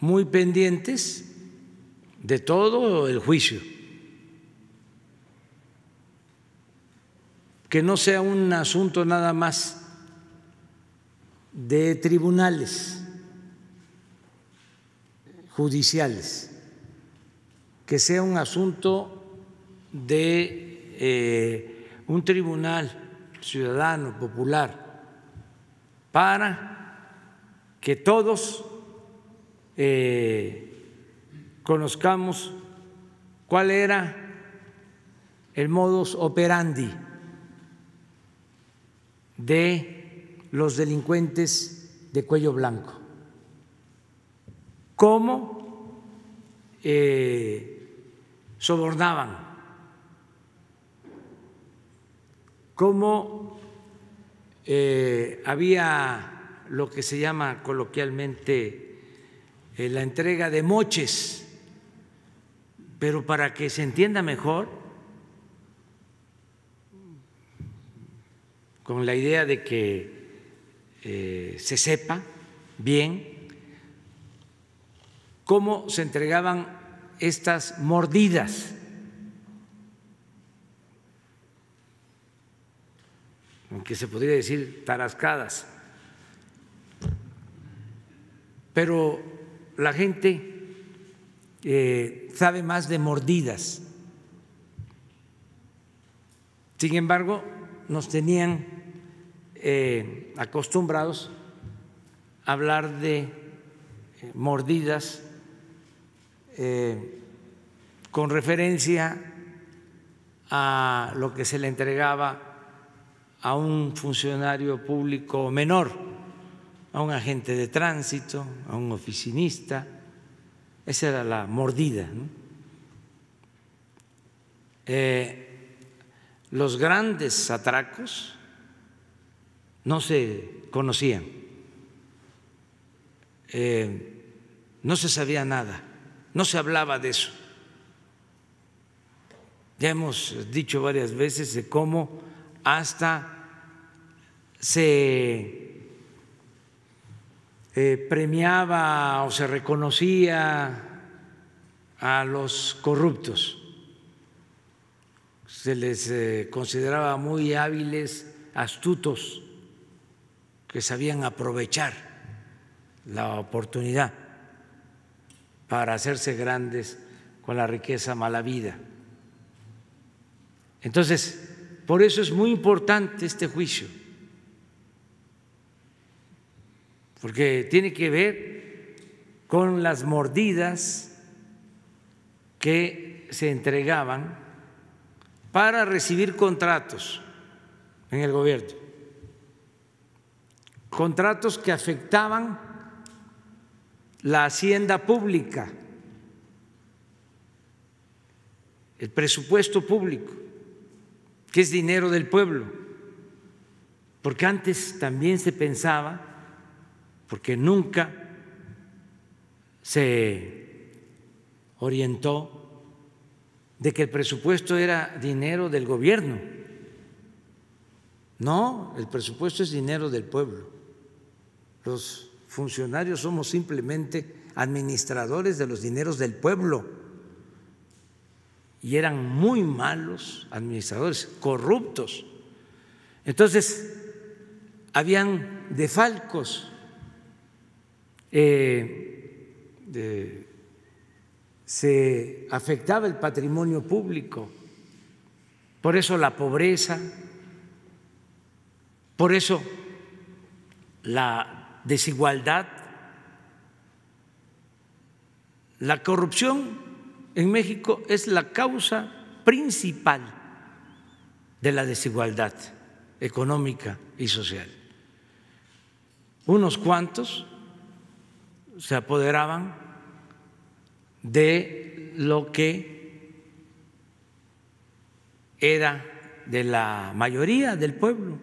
muy pendientes de todo el juicio que no sea un asunto nada más de tribunales judiciales, que sea un asunto de eh, un tribunal ciudadano, popular, para que todos eh, conozcamos cuál era el modus operandi de los delincuentes de cuello blanco, cómo eh, sobornaban, cómo eh, había lo que se llama coloquialmente eh, la entrega de moches, pero para que se entienda mejor, con la idea de que eh, se sepa bien cómo se entregaban estas mordidas. aunque se podría decir tarascadas. Pero la gente eh, sabe más de mordidas. Sin embargo, nos tenían eh, acostumbrados a hablar de eh, mordidas eh, con referencia a lo que se le entregaba a un funcionario público menor, a un agente de tránsito, a un oficinista. Esa era la mordida. los grandes atracos no se conocían, eh, no se sabía nada, no se hablaba de eso. Ya hemos dicho varias veces de cómo hasta se eh, premiaba o se reconocía a los corruptos, se les eh, consideraba muy hábiles, astutos que sabían aprovechar la oportunidad para hacerse grandes con la riqueza mala vida. Entonces, por eso es muy importante este juicio, porque tiene que ver con las mordidas que se entregaban para recibir contratos en el gobierno contratos que afectaban la hacienda pública, el presupuesto público, que es dinero del pueblo, porque antes también se pensaba, porque nunca se orientó de que el presupuesto era dinero del gobierno. No, el presupuesto es dinero del pueblo. Los funcionarios somos simplemente administradores de los dineros del pueblo y eran muy malos administradores, corruptos. Entonces, habían defalcos, eh, se afectaba el patrimonio público, por eso la pobreza, por eso la desigualdad. La corrupción en México es la causa principal de la desigualdad económica y social. Unos cuantos se apoderaban de lo que era de la mayoría del pueblo.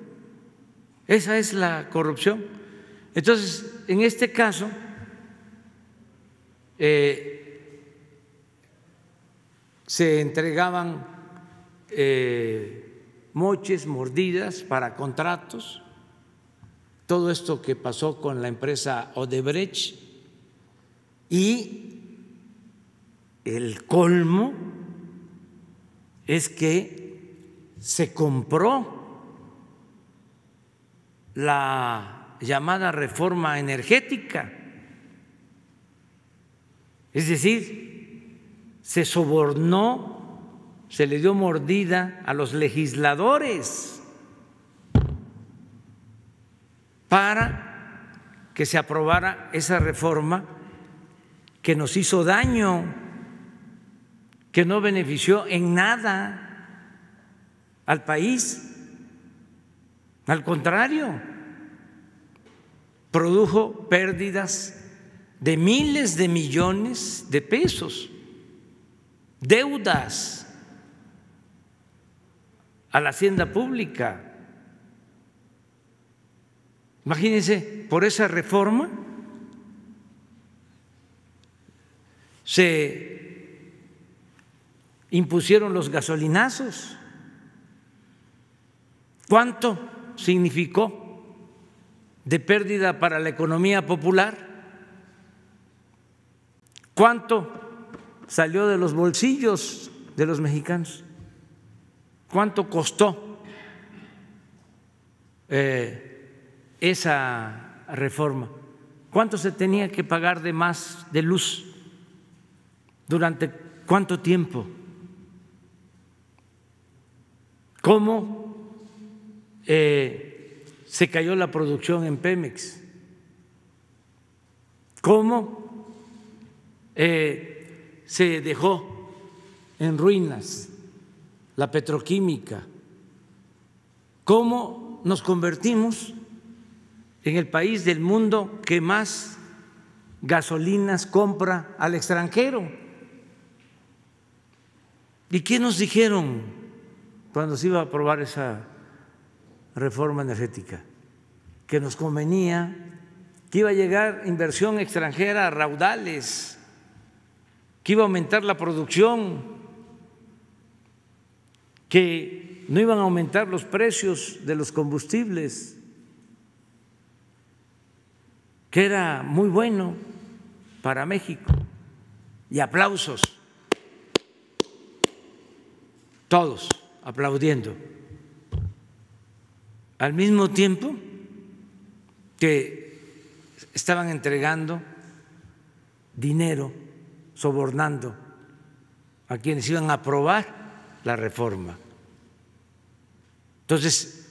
Esa es la corrupción entonces, en este caso, eh, se entregaban eh, moches, mordidas para contratos, todo esto que pasó con la empresa Odebrecht y el colmo es que se compró la llamada reforma energética. Es decir, se sobornó, se le dio mordida a los legisladores para que se aprobara esa reforma que nos hizo daño, que no benefició en nada al país. Al contrario, produjo pérdidas de miles de millones de pesos, deudas a la hacienda pública. Imagínense, por esa reforma se impusieron los gasolinazos. ¿Cuánto significó? de pérdida para la economía popular? ¿Cuánto salió de los bolsillos de los mexicanos? ¿Cuánto costó eh, esa reforma? ¿Cuánto se tenía que pagar de más de luz? ¿Durante cuánto tiempo? ¿Cómo eh, se cayó la producción en Pemex? ¿Cómo eh, se dejó en ruinas la petroquímica? ¿Cómo nos convertimos en el país del mundo que más gasolinas compra al extranjero? ¿Y qué nos dijeron cuando se iba a aprobar esa reforma energética, que nos convenía, que iba a llegar inversión extranjera a raudales, que iba a aumentar la producción, que no iban a aumentar los precios de los combustibles, que era muy bueno para México. Y aplausos, todos aplaudiendo al mismo tiempo que estaban entregando dinero, sobornando a quienes iban a aprobar la reforma. Entonces,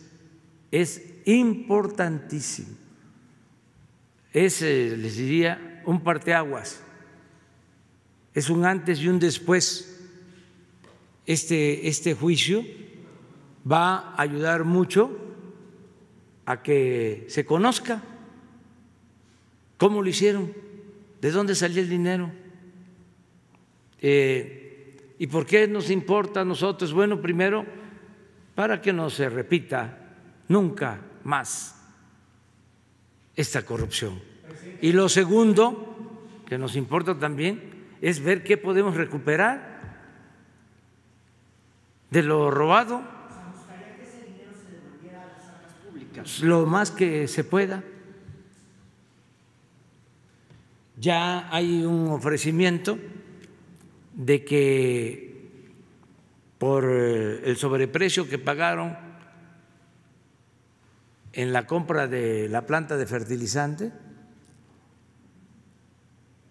es importantísimo, es, les diría, un parteaguas, es un antes y un después. Este, este juicio va a ayudar mucho a que se conozca cómo lo hicieron, de dónde salió el dinero eh, y por qué nos importa a nosotros. Bueno, primero, para que no se repita nunca más esta corrupción. Y lo segundo, que nos importa también, es ver qué podemos recuperar de lo robado pues, lo más que se pueda. Ya hay un ofrecimiento de que por eh, el sobreprecio que pagaron en la compra de la planta de fertilizante,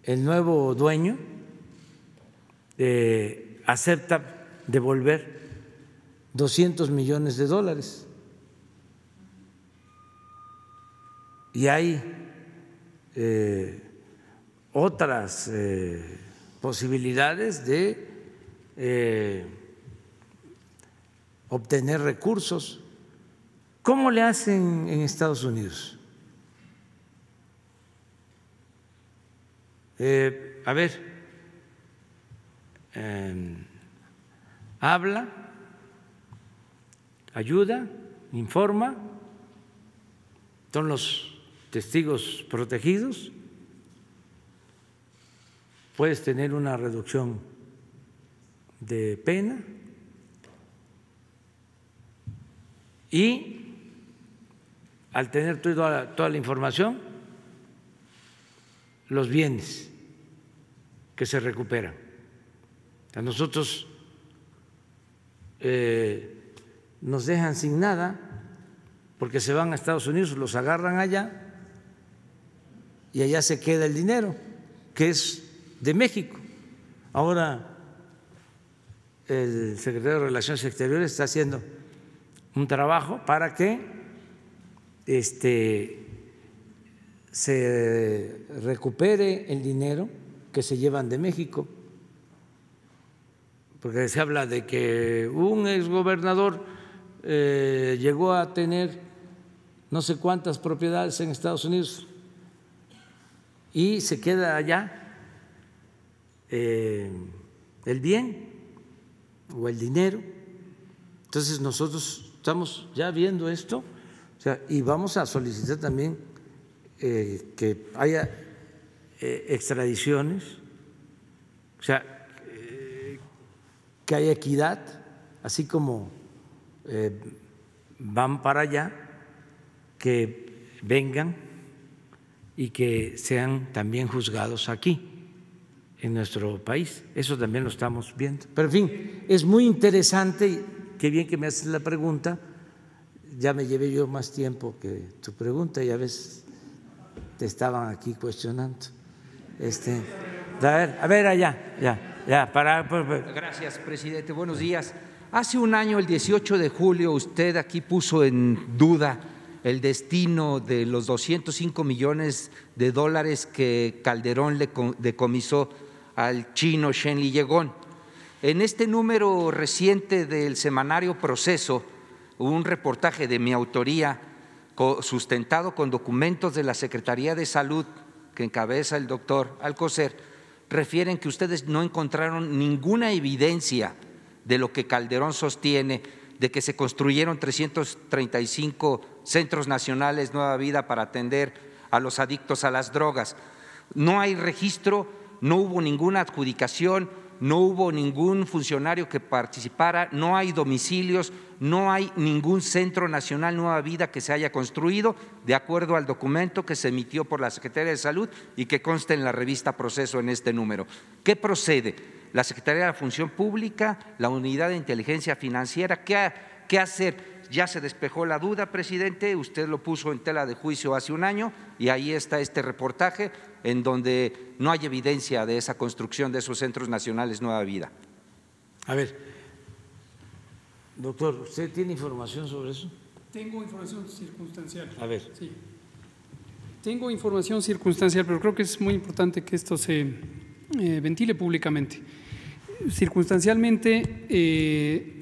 el nuevo dueño eh, acepta devolver 200 millones de dólares. y hay eh, otras eh, posibilidades de eh, obtener recursos. ¿Cómo le hacen en Estados Unidos? a ver, em, habla, ayuda, informa, son los testigos protegidos, puedes tener una reducción de pena y al tener toda la, información, los bienes que se recuperan. A nosotros eh, nos dejan sin nada porque se van a Estados Unidos, los agarran allá y allá se queda el dinero, que es de México. Ahora el secretario de Relaciones Exteriores está haciendo un trabajo para que este, se recupere el dinero que se llevan de México, porque se habla de que un exgobernador eh, llegó a tener no sé cuántas propiedades en Estados Unidos, y se queda allá eh, el bien o el dinero. Entonces nosotros estamos ya viendo esto y vamos a solicitar también eh, que haya eh, extradiciones, o sea, que haya equidad, así como van para allá, que vengan y que sean también juzgados aquí, en nuestro país. Eso también lo estamos viendo. Pero en fin, es muy interesante, qué bien que me haces la pregunta, ya me llevé yo más tiempo que tu pregunta, ya ves, te estaban aquí cuestionando. Este, a ver, a ver allá, ya, ya, para. para. Pues, pues. Gracias, presidente. Buenos días. Hace un año, el 18 de julio, usted aquí puso en duda el destino de los 205 millones de dólares que Calderón le decomisó al chino Li Yegón. En este número reciente del semanario Proceso, un reportaje de mi autoría sustentado con documentos de la Secretaría de Salud que encabeza el doctor Alcocer, refieren que ustedes no encontraron ninguna evidencia de lo que Calderón sostiene de que se construyeron 335 centros nacionales Nueva Vida para atender a los adictos a las drogas. No hay registro, no hubo ninguna adjudicación, no hubo ningún funcionario que participara, no hay domicilios, no hay ningún Centro Nacional Nueva Vida que se haya construido, de acuerdo al documento que se emitió por la Secretaría de Salud y que consta en la revista Proceso en este número. ¿Qué procede? la Secretaría de la Función Pública, la Unidad de Inteligencia Financiera. ¿Qué, qué hacer? Ya se despejó la duda, presidente, usted lo puso en tela de juicio hace un año y ahí está este reportaje en donde no hay evidencia de esa construcción de esos centros nacionales Nueva Vida. A ver, doctor, ¿usted tiene información sobre eso? Tengo información circunstancial. A ver. Sí. Tengo información circunstancial, pero creo que es muy importante que esto se eh, ventile públicamente circunstancialmente, eh,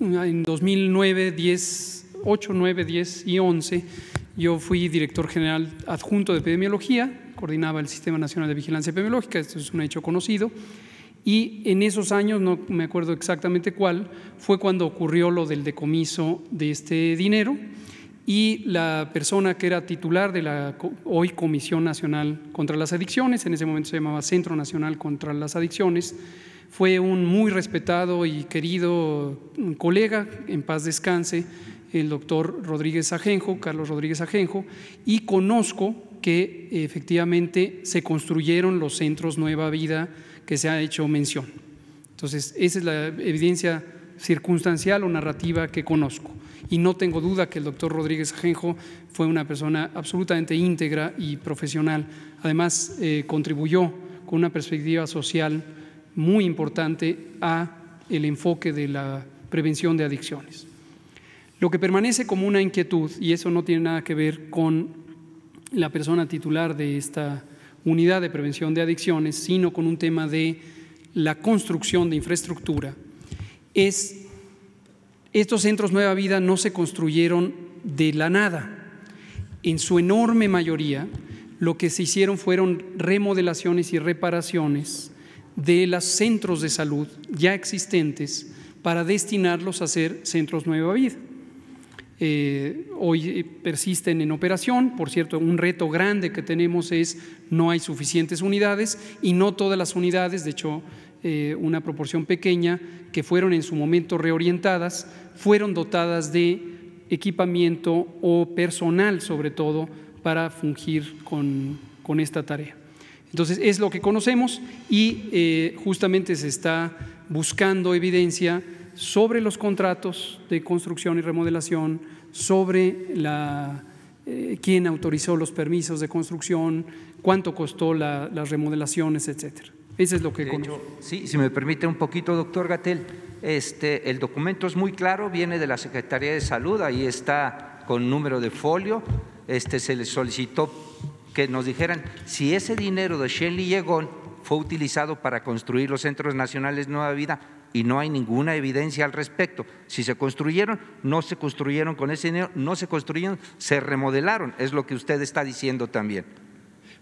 en 2009, 10, 8, 9, 10 y 11, yo fui director general adjunto de epidemiología, coordinaba el Sistema Nacional de Vigilancia Epidemiológica, esto es un hecho conocido, y en esos años, no me acuerdo exactamente cuál, fue cuando ocurrió lo del decomiso de este dinero y la persona que era titular de la hoy Comisión Nacional contra las Adicciones, en ese momento se llamaba Centro Nacional contra las Adicciones, fue un muy respetado y querido mm, colega, en paz descanse, el doctor Rodríguez Ajenjo, Carlos Rodríguez Ajenjo, y conozco que efectivamente se construyeron los centros Nueva Vida que se ha hecho mención. Entonces, esa es la evidencia circunstancial o narrativa que conozco y no tengo duda que el doctor Rodríguez Ajenjo fue una persona absolutamente íntegra y profesional. Además, eh, contribuyó con una perspectiva social muy importante a el enfoque de la prevención de adicciones. Lo que permanece como una inquietud, y eso no tiene nada que ver con la persona titular de esta unidad de prevención de adicciones, sino con un tema de la construcción de infraestructura, es estos centros Nueva Vida no se construyeron de la nada. En su enorme mayoría, lo que se hicieron fueron remodelaciones y reparaciones de los centros de salud ya existentes para destinarlos a ser centros Nueva Vida. Eh, hoy eh, persisten en operación. Por cierto, un reto grande que tenemos es no hay suficientes unidades y no todas las unidades, de hecho eh, una proporción pequeña, que fueron en su momento reorientadas, fueron dotadas de equipamiento o personal sobre todo para fungir con, esta tarea. Entonces es lo que conocemos y eh, justamente se está buscando evidencia sobre los contratos de construcción y remodelación, sobre eh, quién autorizó los permisos de construcción, cuánto costó las remodelaciones, etcétera es lo que... sí, si me permite un poquito, doctor Gatel. Este, el documento es muy claro, viene de la Secretaría de Salud, ahí está con número de folio. Este, se le solicitó que nos dijeran si ese dinero de Shelly Yegón fue utilizado para construir los Centros Nacionales Nueva Vida y no hay ninguna evidencia al respecto. Si se construyeron, no se construyeron con ese dinero, no se construyeron, se remodelaron, es lo que usted está diciendo también.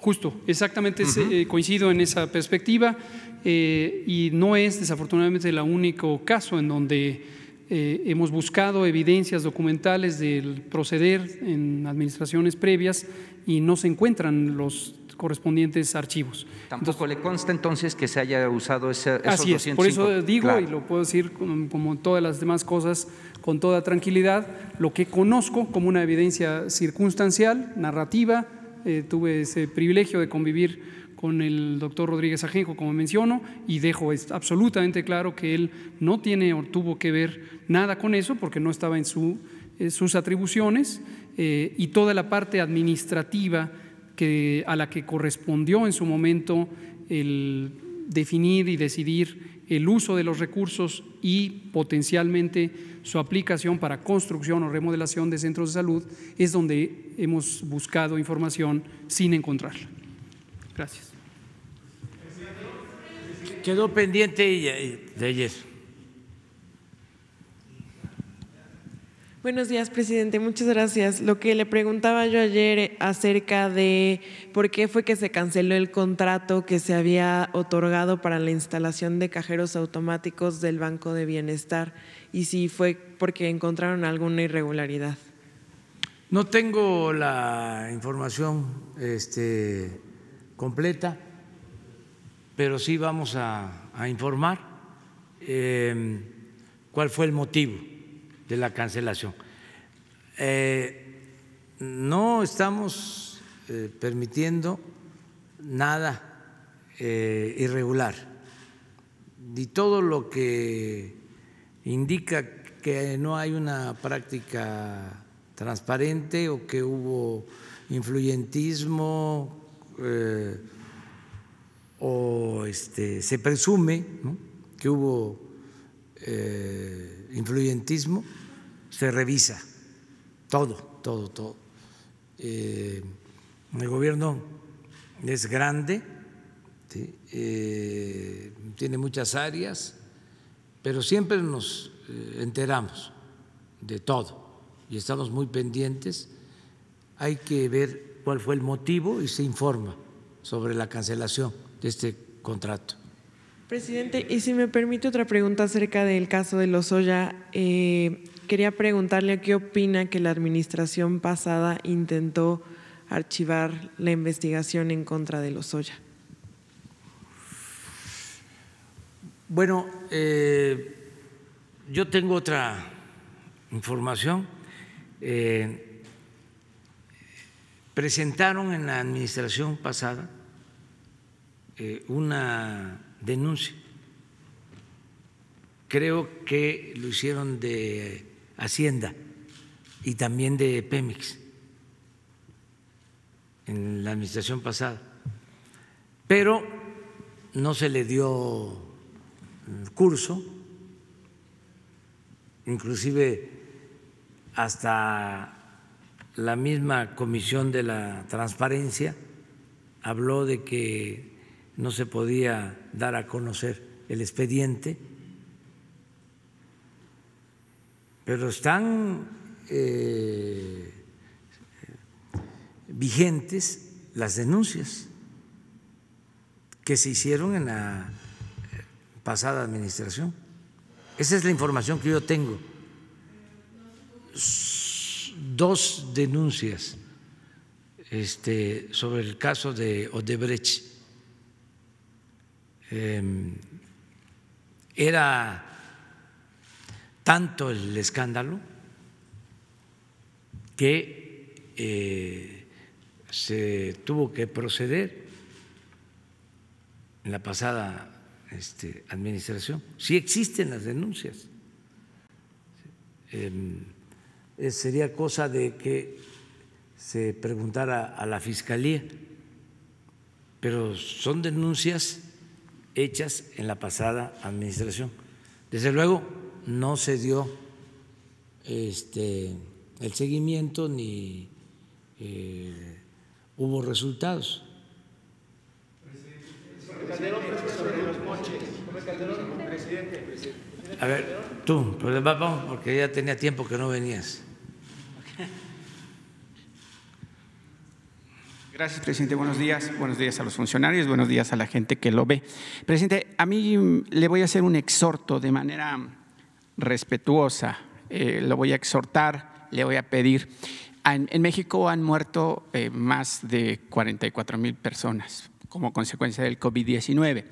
Justo, exactamente eh, coincido en esa perspectiva eh, y no es desafortunadamente el único caso en donde eh, hemos buscado evidencias documentales del proceder en administraciones previas y no se encuentran los correspondientes archivos. Tampoco le consta entonces que se haya usado ese, esos así es, Por eso digo, y lo puedo decir como todas las demás cosas, con toda tranquilidad, lo que conozco como una evidencia circunstancial, narrativa, eh, tuve ese privilegio de convivir con el doctor Rodríguez Ajenjo, como menciono, y dejo absolutamente claro que él no tiene o tuvo que ver nada con eso porque no estaba en sus atribuciones eh, y toda la parte administrativa que, a la que correspondió en su momento el definir y decidir el uso de los recursos y potencialmente su aplicación para construcción o remodelación de centros de salud es donde hemos buscado información sin encontrarla. Gracias. Quedó pendiente de ellos. Buenos días, presidente. Muchas gracias. Lo que le preguntaba yo ayer acerca de por qué fue que se canceló el contrato que se había otorgado para la instalación de cajeros automáticos del Banco de Bienestar y si fue porque encontraron alguna irregularidad. No tengo la información este, completa, pero sí vamos a, informar eh, cuál fue el motivo de la cancelación. Eh, no estamos eh, permitiendo nada eh, irregular ni todo lo que indica que no hay una práctica transparente o que hubo influyentismo o este, se presume que hubo influyentismo se revisa todo, todo, todo. Eh, el gobierno es grande, eh, tiene muchas áreas, pero siempre nos eh, enteramos de todo y estamos muy pendientes. Hay que ver cuál fue el motivo y se informa sobre la cancelación de este contrato. Presidente, y si me permite otra pregunta acerca del caso de los eh, quería preguntarle qué opina que la administración pasada intentó archivar la investigación en contra de los Lozoya. Bueno, eh, yo tengo otra información. Eh, presentaron en la administración pasada eh, una denuncia. Creo que lo hicieron de Hacienda y también de Pemex en la administración pasada. Pero no se le dio mm, curso, inclusive hasta la misma Comisión de la Transparencia habló de que no se podía dar a conocer el expediente pero están eh, vigentes las denuncias que se hicieron en la eh, pasada administración. Esa es la información que yo tengo. Dos denuncias este, sobre el caso de Odebrecht. Em, era tanto el escándalo que eh, se tuvo que proceder en la pasada este, administración. Sí existen las denuncias. Em, eh, sería cosa de que se preguntara a la Fiscalía, pero son denuncias hechas en la pasada administración. Desde luego, no se dio este, el seguimiento ni eh, hubo resultados. A ver, tú, pues, porque ya tenía tiempo que no venías. Gracias, presidente. Buenos días. Buenos días a los funcionarios, buenos días a la gente que lo ve. Presidente, a mí le voy a hacer un exhorto de manera respetuosa. Eh, lo voy a exhortar, le voy a pedir. En, México han muerto eh, más de 44 mil personas como consecuencia del COVID-19.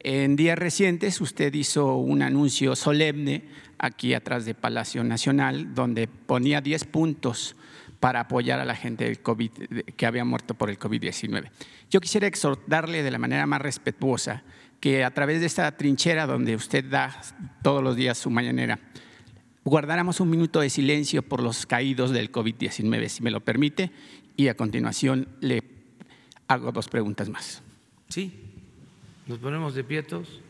En días recientes usted hizo un anuncio solemne aquí atrás de Palacio Nacional donde ponía 10 puntos para apoyar a la gente del COVID, que había muerto por el COVID-19. Yo quisiera exhortarle de la manera más respetuosa que a través de esta trinchera donde usted da todos los días su mañanera, guardáramos un minuto de silencio por los caídos del COVID-19, si me lo permite, y a continuación le hago dos preguntas más. Sí, nos ponemos de pie todos.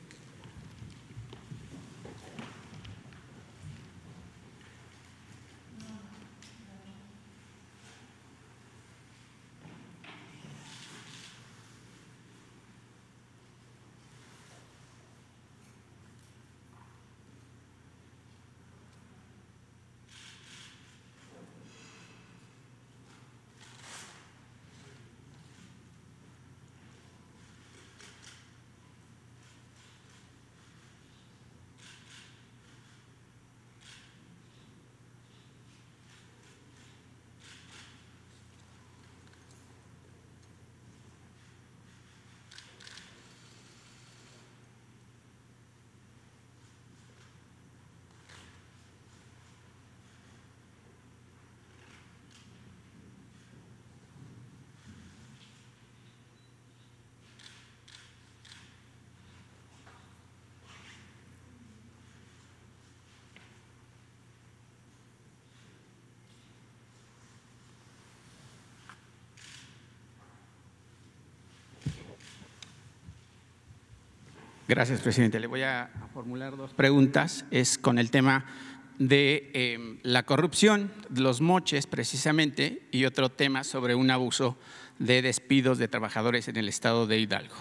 Gracias, presidente. Le voy a formular dos preguntas. Es con el tema de em, la corrupción, los moches precisamente, y otro tema sobre un abuso de despidos de trabajadores en el estado de Hidalgo.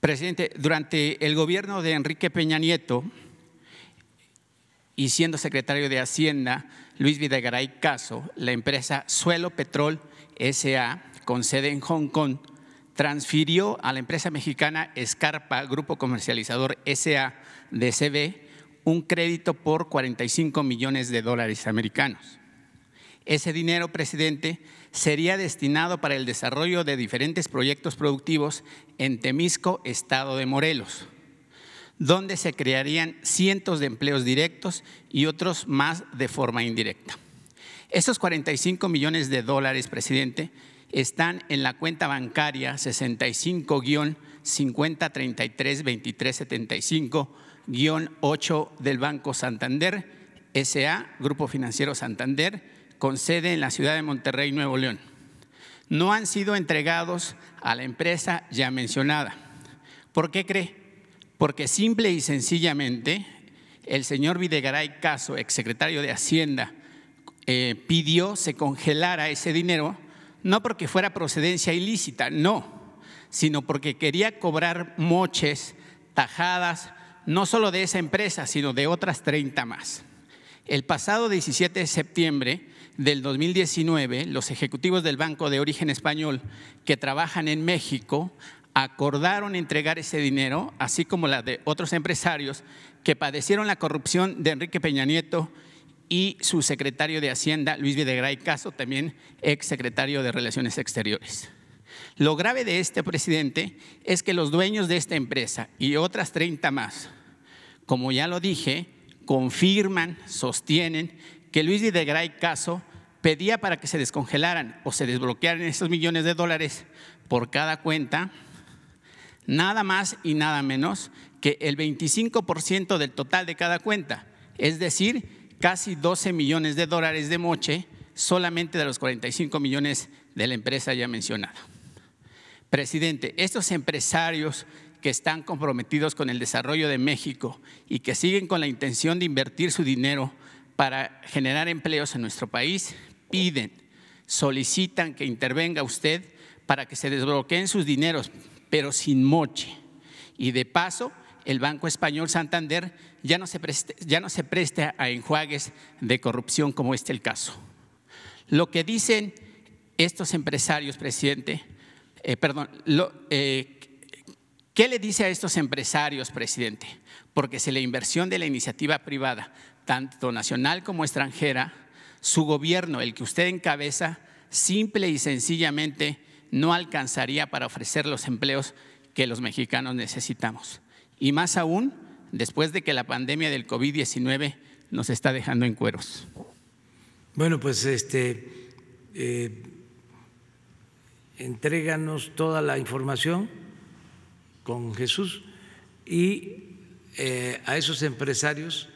Presidente, durante el gobierno de Enrique Peña Nieto y siendo secretario de Hacienda, Luis Videgaray Caso, la empresa Suelo Petrol SA con sede en Hong Kong, transfirió a la empresa mexicana Scarpa grupo comercializador SA de CB, un crédito por 45 millones de dólares americanos. Ese dinero, presidente, sería destinado para el desarrollo de diferentes proyectos productivos en Temisco, estado de Morelos, donde se crearían cientos de empleos directos y otros más de forma indirecta. Esos 45 millones de dólares, presidente, están en la cuenta bancaria 65-5033-2375-8 del Banco Santander, SA, Grupo Financiero Santander, con sede en la ciudad de Monterrey, Nuevo León. No han sido entregados a la empresa ya mencionada. ¿Por qué cree? Porque simple y sencillamente el señor Videgaray Caso, exsecretario de Hacienda, eh, pidió se congelara ese dinero no porque fuera procedencia ilícita, no, sino porque quería cobrar moches, tajadas, no solo de esa empresa, sino de otras 30 más. El pasado 17 de septiembre del 2019, los ejecutivos del Banco de Origen Español que trabajan en México acordaron entregar ese dinero, así como la de otros empresarios que padecieron la corrupción de Enrique Peña Nieto y su secretario de Hacienda, Luis Videgaray Caso, también ex secretario de Relaciones Exteriores. Lo grave de este presidente es que los dueños de esta empresa y otras 30 más, como ya lo dije, confirman, sostienen que Luis Videgaray Caso pedía para que se descongelaran o se desbloquearan esos millones de dólares por cada cuenta, nada más y nada menos que el 25% del total de cada cuenta, es decir, casi 12 millones de dólares de moche solamente de los 45 millones de la empresa ya mencionada. Presidente, estos empresarios que están comprometidos con el desarrollo de México y que siguen con la intención de invertir su dinero para generar empleos en nuestro país, piden, solicitan que intervenga usted para que se desbloqueen sus dineros, pero sin moche. Y de paso, el Banco Español Santander ya no, se ya no se presta a enjuagues de corrupción como este el caso. Lo que dicen estos empresarios, presidente, eh, perdón, eh, ¿qué le dice a estos empresarios, presidente? Porque si la inversión de la iniciativa privada, tanto nacional como extranjera, su gobierno, el que usted encabeza, simple y sencillamente no alcanzaría para ofrecer los empleos que los mexicanos necesitamos y más aún después de que la pandemia del COVID-19 nos está dejando en cueros. Bueno, pues este, eh, entréganos toda la información con Jesús y eh, a esos empresarios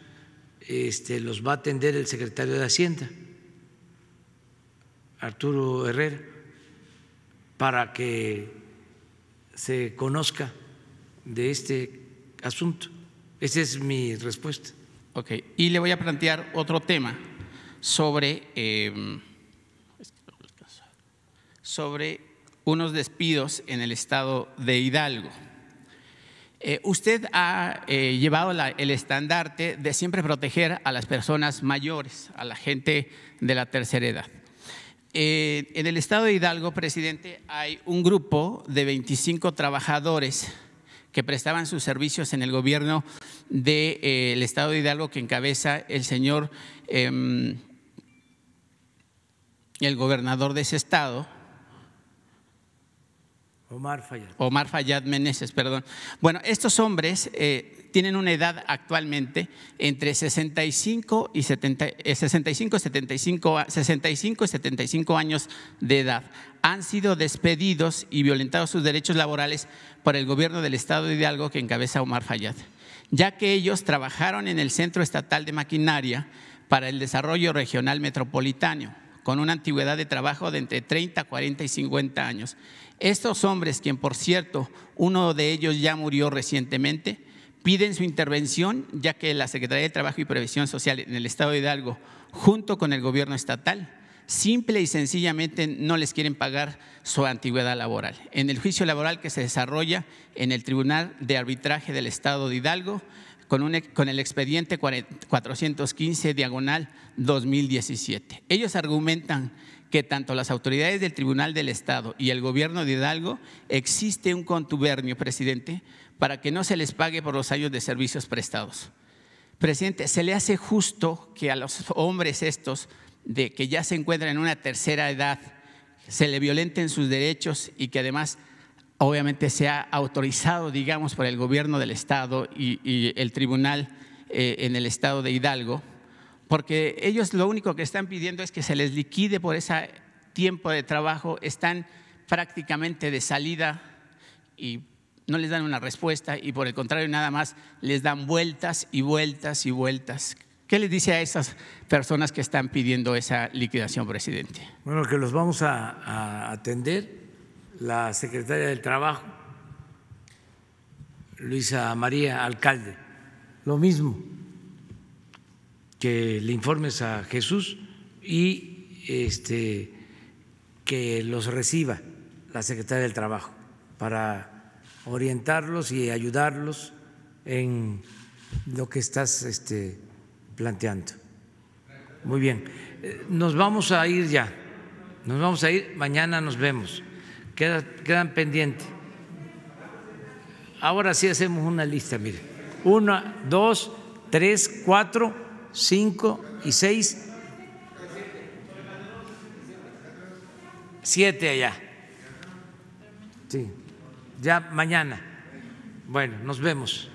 este, los va a atender el secretario de Hacienda, Arturo Herrera, para que se conozca de este asunto. Esa es mi respuesta. Ok, y le voy a plantear otro tema sobre, em, sobre unos despidos en el estado de Hidalgo. Eh, usted ha eh, llevado el estandarte de siempre proteger a las personas mayores, a la gente de la tercera edad. Eh, en el estado de Hidalgo, presidente, hay un grupo de 25 trabajadores que prestaban sus servicios en el gobierno del eh, Estado de Hidalgo que encabeza el señor, em, el gobernador de ese estado. Omar Fayad. Meneses, perdón. Bueno, estos hombres eh, tienen una edad actualmente entre 65 y 70, 65, 75, 65 75 años de edad. Han sido despedidos y violentados sus derechos laborales por el gobierno del Estado de Hidalgo que encabeza Omar Fayad, ya que ellos trabajaron en el Centro Estatal de Maquinaria para el Desarrollo Regional Metropolitano con una antigüedad de trabajo de entre 30, 40 y 50 años. Estos hombres, quien por cierto, uno de ellos ya murió recientemente, piden su intervención ya que la Secretaría de Trabajo y Previsión Social en el Estado de Hidalgo, junto con el gobierno estatal, simple y sencillamente no les quieren pagar su antigüedad laboral. En el juicio laboral que se desarrolla en el Tribunal de Arbitraje del Estado de Hidalgo, con, con el expediente 415 diagonal 2017. Ellos argumentan que tanto las autoridades del Tribunal del Estado y el gobierno de Hidalgo existe un contubernio, presidente, para que no se les pague por los años de servicios prestados. Presidente, ¿se le hace justo que a los hombres estos, de que ya se encuentran en una tercera edad, se le violenten sus derechos y que además obviamente sea autorizado, digamos, por el gobierno del Estado y, el tribunal eh, en el Estado de Hidalgo? Porque ellos lo único que están pidiendo es que se les liquide por ese tiempo de trabajo, están prácticamente de salida y no les dan una respuesta y por el contrario nada más les dan vueltas y vueltas y vueltas. ¿Qué les dice a esas personas que están pidiendo esa liquidación, presidente? Bueno, que los vamos a, atender. La secretaria del Trabajo, Luisa María Alcalde, lo mismo, que le informes a Jesús y este, que los reciba la secretaria del Trabajo para orientarlos y ayudarlos en lo que estás este, planteando. Muy bien, eh, nos vamos a ir ya, nos vamos a ir, mañana nos vemos, quedan pendientes. Ahora sí hacemos una lista, mire. una, dos, tres, cuatro, cinco y seis, siete allá. Sí. Ya mañana. Bueno, nos vemos.